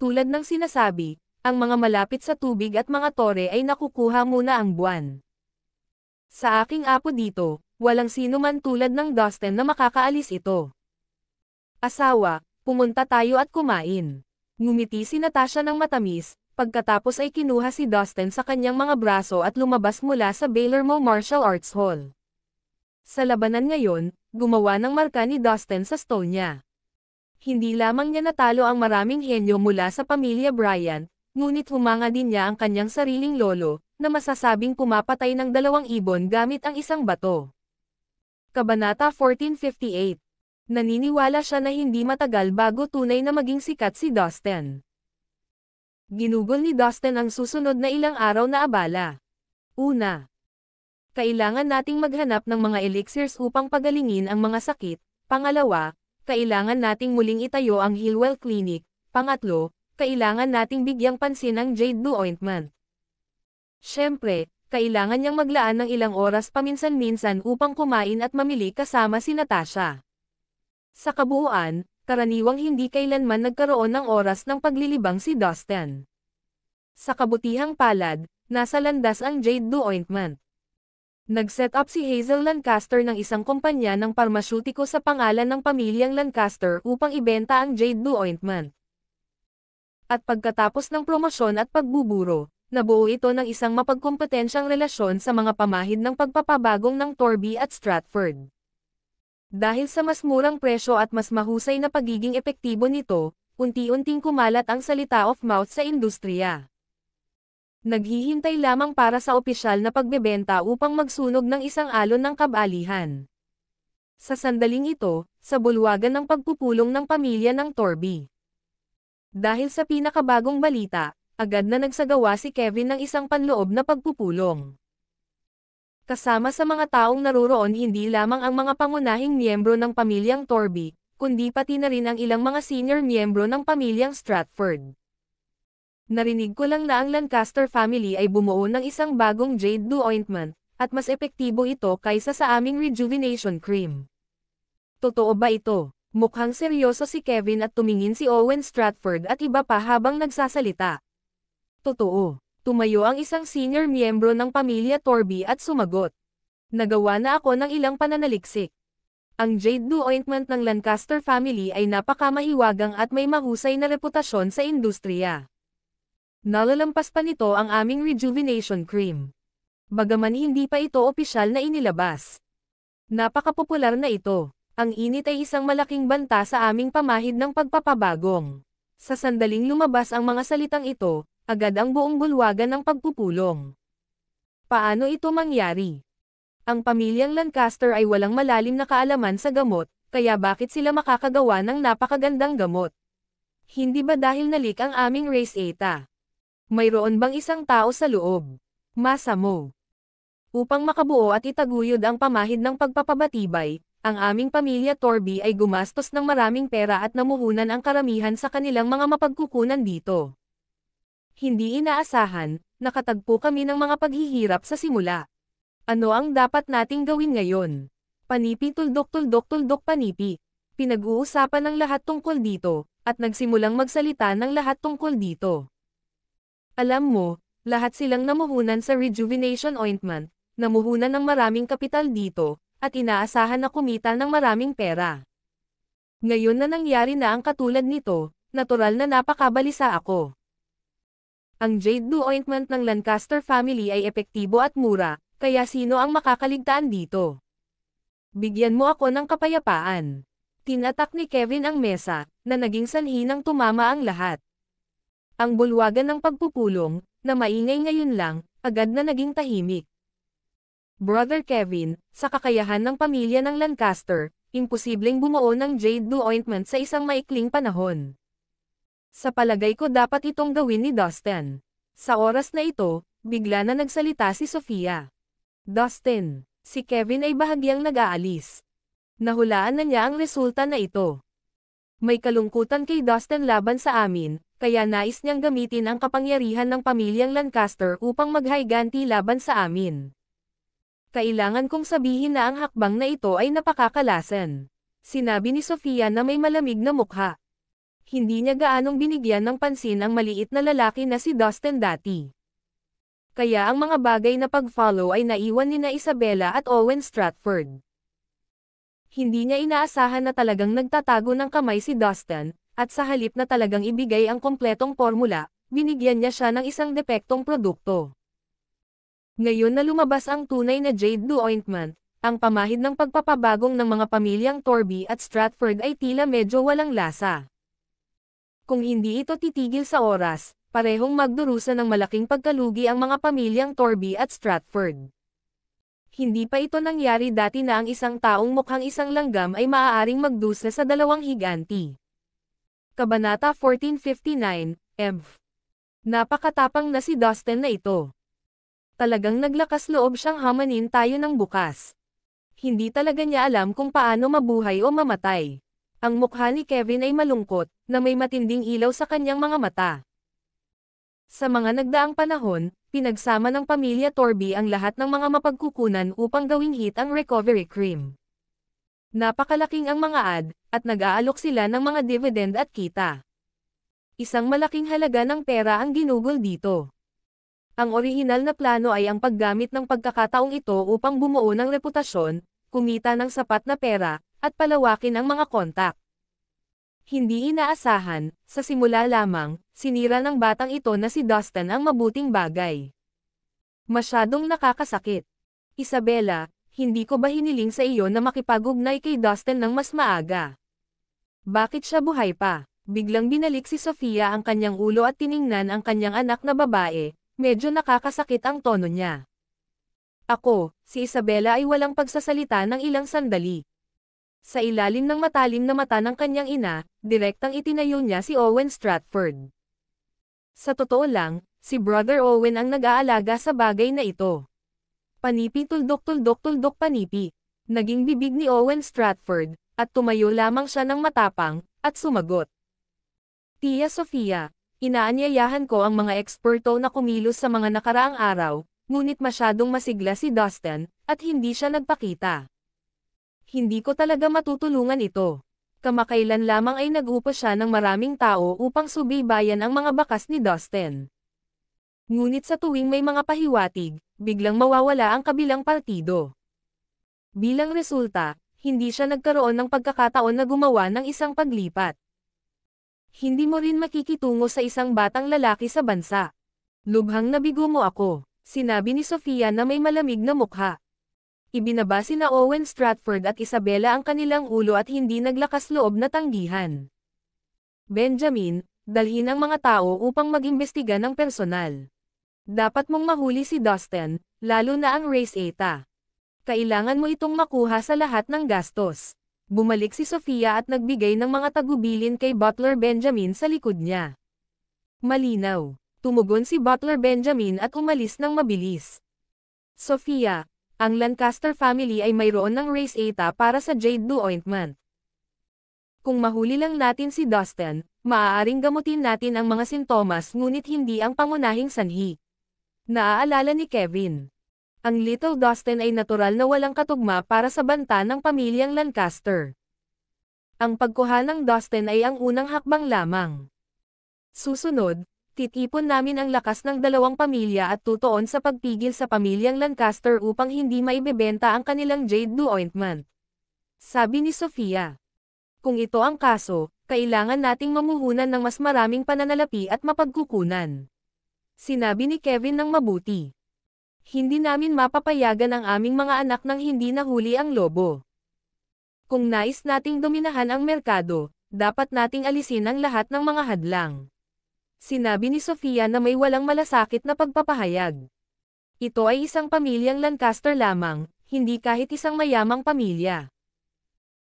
Tulad ng sinasabi, ang mga malapit sa tubig at mga tore ay nakukuha muna ang buwan. Sa aking apo dito, walang sino man tulad ng Dustin na makakaalis ito. Asawa, pumunta tayo at kumain. Ngumiti si Natasha ng matamis, pagkatapos ay kinuha si Dustin sa kanyang mga braso at lumabas mula sa Baylor Mo Martial Arts Hall. Sa labanan ngayon, gumawa ng marka ni Dustin sa stone niya. Hindi lamang niya natalo ang maraming henyo mula sa pamilya Bryant, ngunit humanga din niya ang kanyang sariling lolo, na masasabing pumapatay ng dalawang ibon gamit ang isang bato. Kabanata 1458 Naniniwala siya na hindi matagal bago tunay na maging sikat si Dustin. Ginugol ni Dustin ang susunod na ilang araw na abala. Una, kailangan nating maghanap ng mga elixirs upang pagalingin ang mga sakit. Pangalawa, kailangan nating muling itayo ang Hillwell Clinic. Pangatlo, kailangan nating bigyang pansin ang Jade Blue Ointment. Siyempre, kailangan niyang maglaan ng ilang oras paminsan-minsan upang kumain at mamili kasama si Natasha. Sa kabuuan, karaniwang hindi kailanman nagkaroon ng oras ng paglilibang si Dustin. Sa kabutihang palad, nasa landas ang Jade Blue Ointment. Nag-set up si Hazel Lancaster ng isang kumpanya ng parmasyutiko sa pangalan ng pamilyang Lancaster upang ibenta ang Jade Blue Ointment at pagkatapos ng promosyon at pagbuburo, nabuo ito ng isang mapagkompetensyang relasyon sa mga pamahid ng pagpapabagong ng Torby at Stratford. Dahil sa mas murang presyo at mas mahusay na pagiging epektibo nito, unti-unting kumalat ang salita of mouth sa industriya. Naghihintay lamang para sa opisyal na pagbebenta upang magsunog ng isang alon ng kabalihan. Sa sandaling ito, sa bulwagan ng pagpupulong ng pamilya ng Torby. Dahil sa pinakabagong balita, agad na nagsagawa si Kevin ng isang panloob na pagpupulong. Kasama sa mga taong naruroon hindi lamang ang mga pangunahing miyembro ng pamilyang Torby, kundi pati na rin ang ilang mga senior miyembro ng pamilyang Stratford. Narinig ko lang na ang Lancaster family ay bumuo ng isang bagong jade do ointment, at mas epektibo ito kaysa sa aming rejuvenation cream. Totoo ba ito? Mukhang seryoso si Kevin at tumingin si Owen Stratford at iba pa habang nagsasalita. Totoo, tumayo ang isang senior miyembro ng pamilya Torby at sumagot. Nagawa na ako ng ilang pananaliksik. Ang jade do ointment ng Lancaster family ay napakamahiwagang at may mahusay na reputasyon sa industriya. Nalalampas pa nito ang aming rejuvenation cream. Bagaman hindi pa ito opisyal na inilabas. Napakapopular na ito. Ang init ay isang malaking banta sa aming pamahid ng pagpapabagong. Sa sandaling lumabas ang mga salitang ito, agad ang buong bulwagan ng pagpupulong. Paano ito mangyari? Ang pamilyang Lancaster ay walang malalim na kaalaman sa gamot, kaya bakit sila makakagawa ng napakagandang gamot? Hindi ba dahil nalik ang aming race eta? Mayroon bang isang tao sa loob? Masamo. Upang makabuo at itaguyod ang pamahid ng pagpapabatibay, ang aming pamilya Torby ay gumastos ng maraming pera at namuhunan ang karamihan sa kanilang mga mapagkukunan dito. Hindi inaasahan, nakatagpo kami ng mga paghihirap sa simula. Ano ang dapat nating gawin ngayon? Panipi tuldok tuldok tuldok panipi. Pinag-uusapan ng lahat tungkol dito, at nagsimulang magsalita ng lahat tungkol dito. Alam mo, lahat silang namuhunan sa rejuvenation ointment, namuhunan ng maraming kapital dito, at inaasahan na kumita ng maraming pera. Ngayon na nangyari na ang katulad nito, natural na napakabalisa ako. Ang jade do ointment ng Lancaster family ay epektibo at mura, kaya sino ang makakaligtaan dito? Bigyan mo ako ng kapayapaan. Tinatak ni Kevin ang mesa, na naging sanhi ng tumama ang lahat. Ang bulwagan ng pagpupulong, na maingay ngayon lang, agad na naging tahimik. Brother Kevin, sa kakayahan ng pamilya ng Lancaster, imposibleng bumuo ng jade do ointment sa isang maikling panahon. Sa palagay ko dapat itong gawin ni Dustin. Sa oras na ito, bigla na nagsalita si Sofia. Dustin, si Kevin ay bahagyang nag-aalis. Nahulaan na niya ang resulta na ito. May kalungkutan kay Dustin laban sa amin, kaya nais niyang gamitin ang kapangyarihan ng pamilyang Lancaster upang maghayganti laban sa amin. Kailangan kong sabihin na ang hakbang na ito ay napakakalasan. Sinabi ni Sofia na may malamig na mukha. Hindi niya gaanong binigyan ng pansin ang maliit na lalaki na si Dustin dati. Kaya ang mga bagay na pag-follow ay naiwan ni na Isabella at Owen Stratford. Hindi niya inaasahan na talagang nagtatago ng kamay si Dustin, at sa halip na talagang ibigay ang kompletong formula, binigyan niya siya ng isang depektong produkto. Ngayon na lumabas ang tunay na Jade Do Ointment, ang pamahid ng pagpapabagong ng mga pamilyang Torby at Stratford ay tila medyo walang lasa. Kung hindi ito titigil sa oras, parehong magdurusa ng malaking pagkalugi ang mga pamilyang Torby at Stratford. Hindi pa ito nangyari dati na ang isang taong mukhang isang langgam ay maaaring magdusa sa dalawang higanti. Kabanata 1459, MF. Napakatapang na si Dustin na ito talagang naglakas loob siyang hamanin tayo ng bukas. Hindi talaga niya alam kung paano mabuhay o mamatay. Ang mukha ni Kevin ay malungkot, na may matinding ilaw sa kanyang mga mata. Sa mga nagdaang panahon, pinagsama ng pamilya Torby ang lahat ng mga mapagkukunan upang gawing hit ang recovery cream. Napakalaking ang mga ad, at nag-aalok sila ng mga dividend at kita. Isang malaking halaga ng pera ang ginugol dito. Ang orihinal na plano ay ang paggamit ng pagkakataong ito upang bumuo ng reputasyon, kumita ng sapat na pera, at palawakin ang mga kontak. Hindi inaasahan, sa simula lamang, sinira ng batang ito na si Dustin ang mabuting bagay. Masyadong nakakasakit. Isabella, hindi ko ba hiniling sa iyo na makipagugnay kay Dustin ng mas maaga? Bakit siya buhay pa? Biglang binalik si Sofia ang kanyang ulo at tiningnan ang kanyang anak na babae, Medyo nakakasakit ang tono niya. Ako, si Isabella ay walang pagsasalita ng ilang sandali. Sa ilalim ng matalim na mata ng kanyang ina, direktang itinayo niya si Owen Stratford. Sa totoo lang, si Brother Owen ang nag-aalaga sa bagay na ito. Panipi tuldok-tuldok-tuldok panipi. Naging bibig ni Owen Stratford, at tumayo lamang siya ng matapang, at sumagot. Tia Sofia, Inaanyayahan ko ang mga eksperto na kumilos sa mga nakaraang araw, ngunit masyadong masigla si Dustin, at hindi siya nagpakita. Hindi ko talaga matutulungan ito. Kamakailan lamang ay nag-upo siya ng maraming tao upang subaybayan ang mga bakas ni Dustin. Ngunit sa tuwing may mga pahiwatig, biglang mawawala ang kabilang partido. Bilang resulta, hindi siya nagkaroon ng pagkakataon na gumawa ng isang paglipat hindi mo rin makikitungo sa isang batang lalaki sa bansa. Lubhang nabigo mo ako, sinabi ni Sofia na may malamig na mukha. Ibinabasi na Owen Stratford at Isabella ang kanilang ulo at hindi naglakas loob na tanggihan. Benjamin, dalhin ang mga tao upang mag-imbestiga ng personal. Dapat mong mahuli si Dustin, lalo na ang race ETA. Kailangan mo itong makuha sa lahat ng gastos. Bumalik si Sofia at nagbigay ng mga tagubilin kay Butler Benjamin sa likod niya. Malinaw. Tumugon si Butler Benjamin at umalis ng mabilis. Sofia, ang Lancaster family ay mayroon ng race eta para sa jade do ointment. Kung mahuli lang natin si Dustin, maaaring gamutin natin ang mga sintomas ngunit hindi ang pangunahing sanhi. Naaalala ni Kevin. Ang Little Dustin ay natural na walang katugma para sa banta ng pamilyang Lancaster. Ang pagkuha ng Dustin ay ang unang hakbang lamang. Susunod, titipon namin ang lakas ng dalawang pamilya at tutuon sa pagpigil sa pamilyang Lancaster upang hindi maibebenta ang kanilang jade do ointment. Sabi ni Sofia. Kung ito ang kaso, kailangan nating mamuhunan ng mas maraming pananalapi at mapagkukunan. Sinabi ni Kevin ng mabuti. Hindi namin mapapayagan ang aming mga anak nang hindi nahuli ang lobo. Kung nais nating dominahan ang merkado, dapat nating alisin ang lahat ng mga hadlang. Sinabi ni Sofia na may walang malasakit na pagpapahayag. Ito ay isang pamilyang Lancaster lamang, hindi kahit isang mayamang pamilya.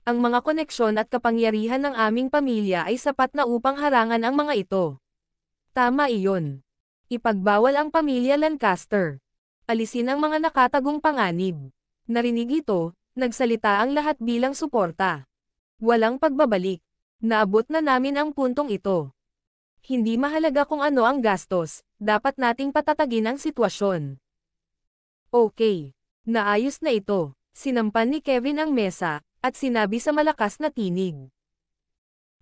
Ang mga koneksyon at kapangyarihan ng aming pamilya ay sapat na upang harangan ang mga ito. Tama iyon. Ipagbawal ang pamilya Lancaster alisin ang mga nakatagong panganib. Narinig ito, nagsalita ang lahat bilang suporta. Walang pagbabalik. Naabot na namin ang puntong ito. Hindi mahalaga kung ano ang gastos, dapat nating patatagin ang sitwasyon. Okay. Naayos na ito. Sinampan ni Kevin ang mesa, at sinabi sa malakas na tinig.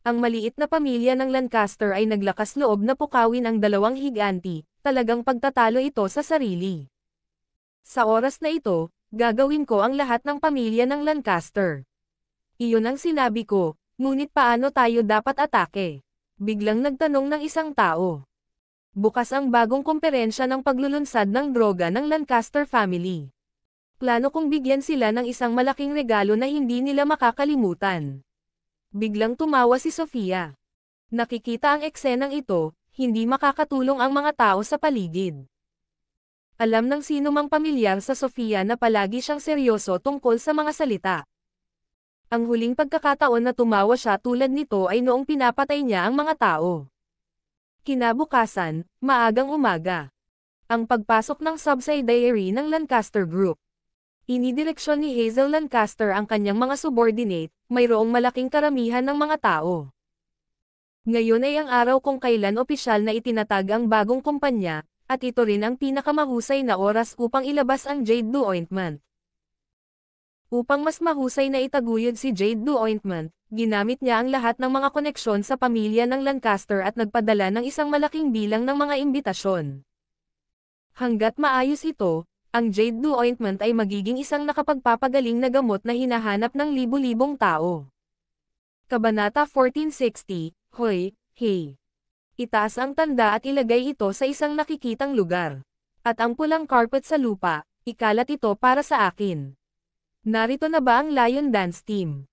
Ang maliit na pamilya ng Lancaster ay naglakas loob na pukawin ang dalawang higanti, talagang pagtatalo ito sa sarili. Sa oras na ito, gagawin ko ang lahat ng pamilya ng Lancaster. Iyon ang sinabi ko, ngunit paano tayo dapat atake? Biglang nagtanong ng isang tao. Bukas ang bagong komperensya ng paglulunsad ng droga ng Lancaster family. Plano kong bigyan sila ng isang malaking regalo na hindi nila makakalimutan. Biglang tumawa si Sofia. Nakikita ang eksenang ito, hindi makakatulong ang mga tao sa paligid. Alam ng sino mang pamilyar sa Sofia na palagi siyang seryoso tungkol sa mga salita. Ang huling pagkakataon na tumawa siya tulad nito ay noong pinapatay niya ang mga tao. Kinabukasan, maagang umaga. Ang pagpasok ng subsay diary ng Lancaster Group. Inidireksyon ni Hazel Lancaster ang kanyang mga subordinate, mayroong malaking karamihan ng mga tao. Ngayon ay ang araw kung kailan opisyal na itinatag ang bagong kumpanya, at ito rin ang pinakamahusay na oras upang ilabas ang Jade Dew Ointment. Upang mas mahusay na itaguyod si Jade Dew Ointment, ginamit niya ang lahat ng mga koneksyon sa pamilya ng Lancaster at nagpadala ng isang malaking bilang ng mga imbitasyon. Hanggat maayos ito, ang Jade Dew Ointment ay magiging isang nakapagpapagaling na gamot na hinahanap ng libu-libong tao. Kabanata 1460, Hoy, Hey! Itaas ang tanda at ilagay ito sa isang nakikitang lugar. At ang pulang carpet sa lupa, ikalat ito para sa akin. Narito na ba ang Lion Dance Team?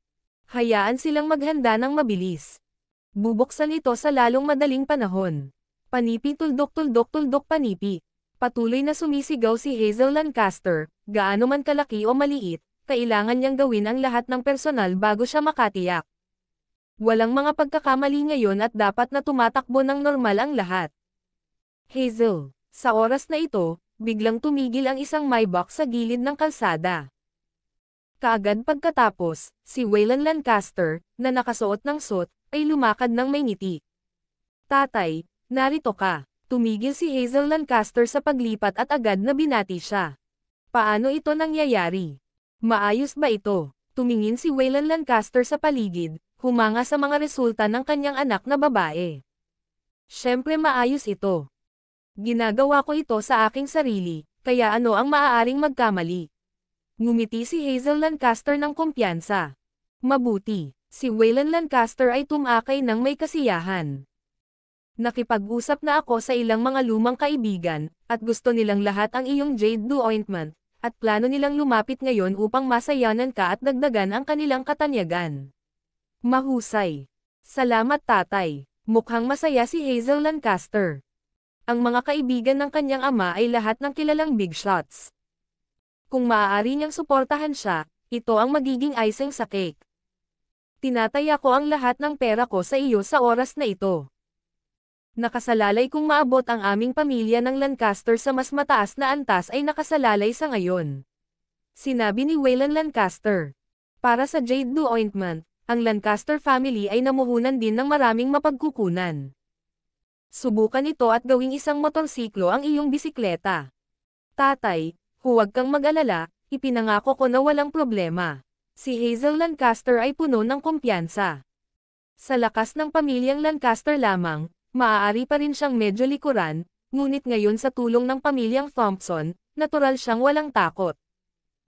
Hayaan silang maghanda ng mabilis. Bubuksan ito sa lalong madaling panahon. Panipi tuldok-tuldok-tuldok panipi. Patuloy na sumisigaw si Hazel Lancaster, gaano man kalaki o maliit, kailangan niyang gawin ang lahat ng personal bago siya makatiyak. Walang mga pagkakamali ngayon at dapat na tumatakbo ng normal ang lahat. Hazel, sa oras na ito, biglang tumigil ang isang Maybach sa gilid ng kalsada. Kaagad pagkatapos, si Waylon Lancaster, na nakasuot ng suit, ay lumakad ng may ngiti. Tatay, narito ka. Tumigil si Hazel Lancaster sa paglipat at agad na binati siya. Paano ito nangyayari? Maayos ba ito? Tumingin si Waylon Lancaster sa paligid, humanga sa mga resulta ng kanyang anak na babae. Siyempre maayos ito. Ginagawa ko ito sa aking sarili, kaya ano ang maaaring magkamali? Ngumiti si Hazel Lancaster ng kumpiyansa. Mabuti, si Waylon Lancaster ay tumakay ng may kasiyahan. Nakipag-usap na ako sa ilang mga lumang kaibigan, at gusto nilang lahat ang iyong jade do ointment, at plano nilang lumapit ngayon upang masayanan ka at dagdagan ang kanilang katanyagan. Mahusay. Salamat tatay. Mukhang masaya si Hazel Lancaster. Ang mga kaibigan ng kanyang ama ay lahat ng kilalang big shots. Kung maaari niyang suportahan siya, ito ang magiging icing sa cake. Tinataya ko ang lahat ng pera ko sa iyo sa oras na ito. Nakasalalay kung maabot ang aming pamilya ng Lancaster sa mas mataas na antas ay nakasalalay sa ngayon. Sinabi ni Waylon Lancaster. Para sa Jade Dew Ointment, ang Lancaster family ay namuhunan din ng maraming mapagkukunan. Subukan ito at gawing isang motorsiklo ang iyong bisikleta. Tatay, huwag kang mag-alala, ipinangako ko na walang problema. Si Hazel Lancaster ay puno ng kumpiyansa. Sa lakas ng pamilyang Lancaster lamang, maaari pa rin siyang medyo likuran, ngunit ngayon sa tulong ng pamilyang Thompson, natural siyang walang takot.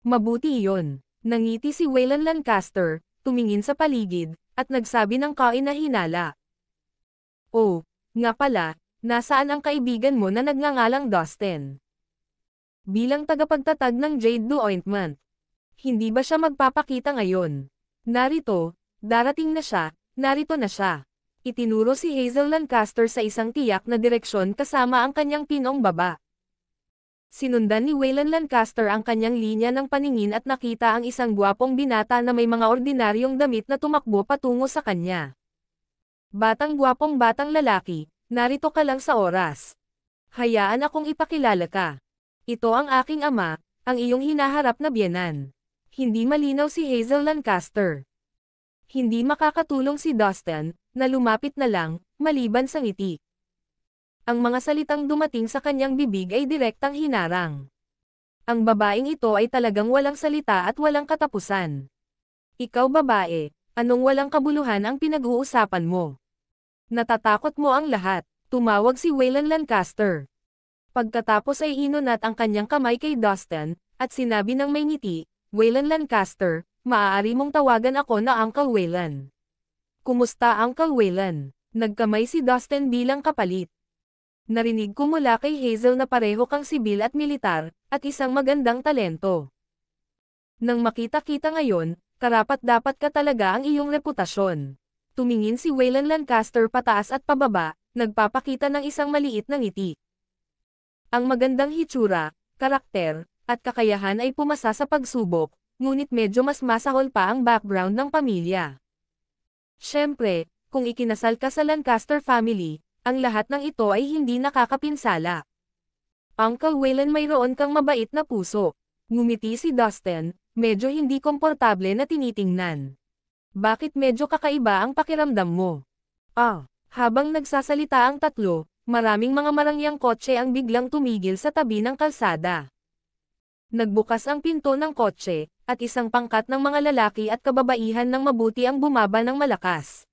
Mabuti iyon. Nangiti si Waylon Lancaster, tumingin sa paligid, at nagsabi ng kain na hinala. Oh, nga pala, nasaan ang kaibigan mo na nagngangalang Dustin? Bilang tagapagtatag ng Jade Do Ointment. Hindi ba siya magpapakita ngayon? Narito, darating na siya, narito na siya. Itinuro si Hazel Lancaster sa isang tiyak na direksyon kasama ang kanyang pinong baba. Sinundan ni Waylon Lancaster ang kanyang linya ng paningin at nakita ang isang gwapong binata na may mga ordinaryong damit na tumakbo patungo sa kanya. Batang gwapong batang lalaki, narito ka lang sa oras. Hayaan akong ipakilala ka. Ito ang aking ama, ang iyong hinaharap na biyanan. Hindi malinaw si Hazel Lancaster. Hindi makakatulong si Dustin, na lumapit na lang, maliban sa ngiti. Ang mga salitang dumating sa kanyang bibig ay direktang hinarang. Ang babaeng ito ay talagang walang salita at walang katapusan. Ikaw babae, anong walang kabuluhan ang pinag-uusapan mo? Natatakot mo ang lahat, tumawag si Waylon Lancaster. Pagkatapos ay inunat ang kanyang kamay kay Dustin, at sinabi ng may ngiti, Waylon Lancaster, maaari mong tawagan ako na Uncle Waylon. Kumusta Uncle Waylon? Nagkamay si Dustin bilang kapalit. Narinig ko mula kay Hazel na pareho kang sibil at militar, at isang magandang talento. Nang makita-kita ngayon, karapat-dapat ka talaga ang iyong reputasyon. Tumingin si Waylon Lancaster pataas at pababa, nagpapakita ng isang maliit na ngiti. Ang magandang hitsura, karakter, at kakayahan ay pumasa sa pagsubok, ngunit medyo mas masahol pa ang background ng pamilya. Siyempre, kung ikinasal ka sa Lancaster family, ang lahat ng ito ay hindi nakakapinsala. Uncle Waylon mayroon kang mabait na puso. Ngumiti si Dustin, medyo hindi komportable na tinitingnan. Bakit medyo kakaiba ang pakiramdam mo? Ah, habang nagsasalita ang tatlo, maraming mga marangyang kotse ang biglang tumigil sa tabi ng kalsada. Nagbukas ang pinto ng kotse, at isang pangkat ng mga lalaki at kababaihan ng mabuti ang bumaba ng malakas.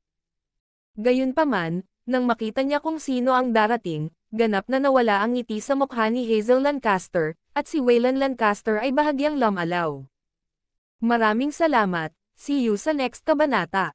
Gayunpaman, nang makita niya kung sino ang darating, ganap na nawala ang ngiti sa mukha ni Hazel Lancaster, at si Waylon Lancaster ay bahagyang lamalaw. Maraming salamat, see you sa next kabanata.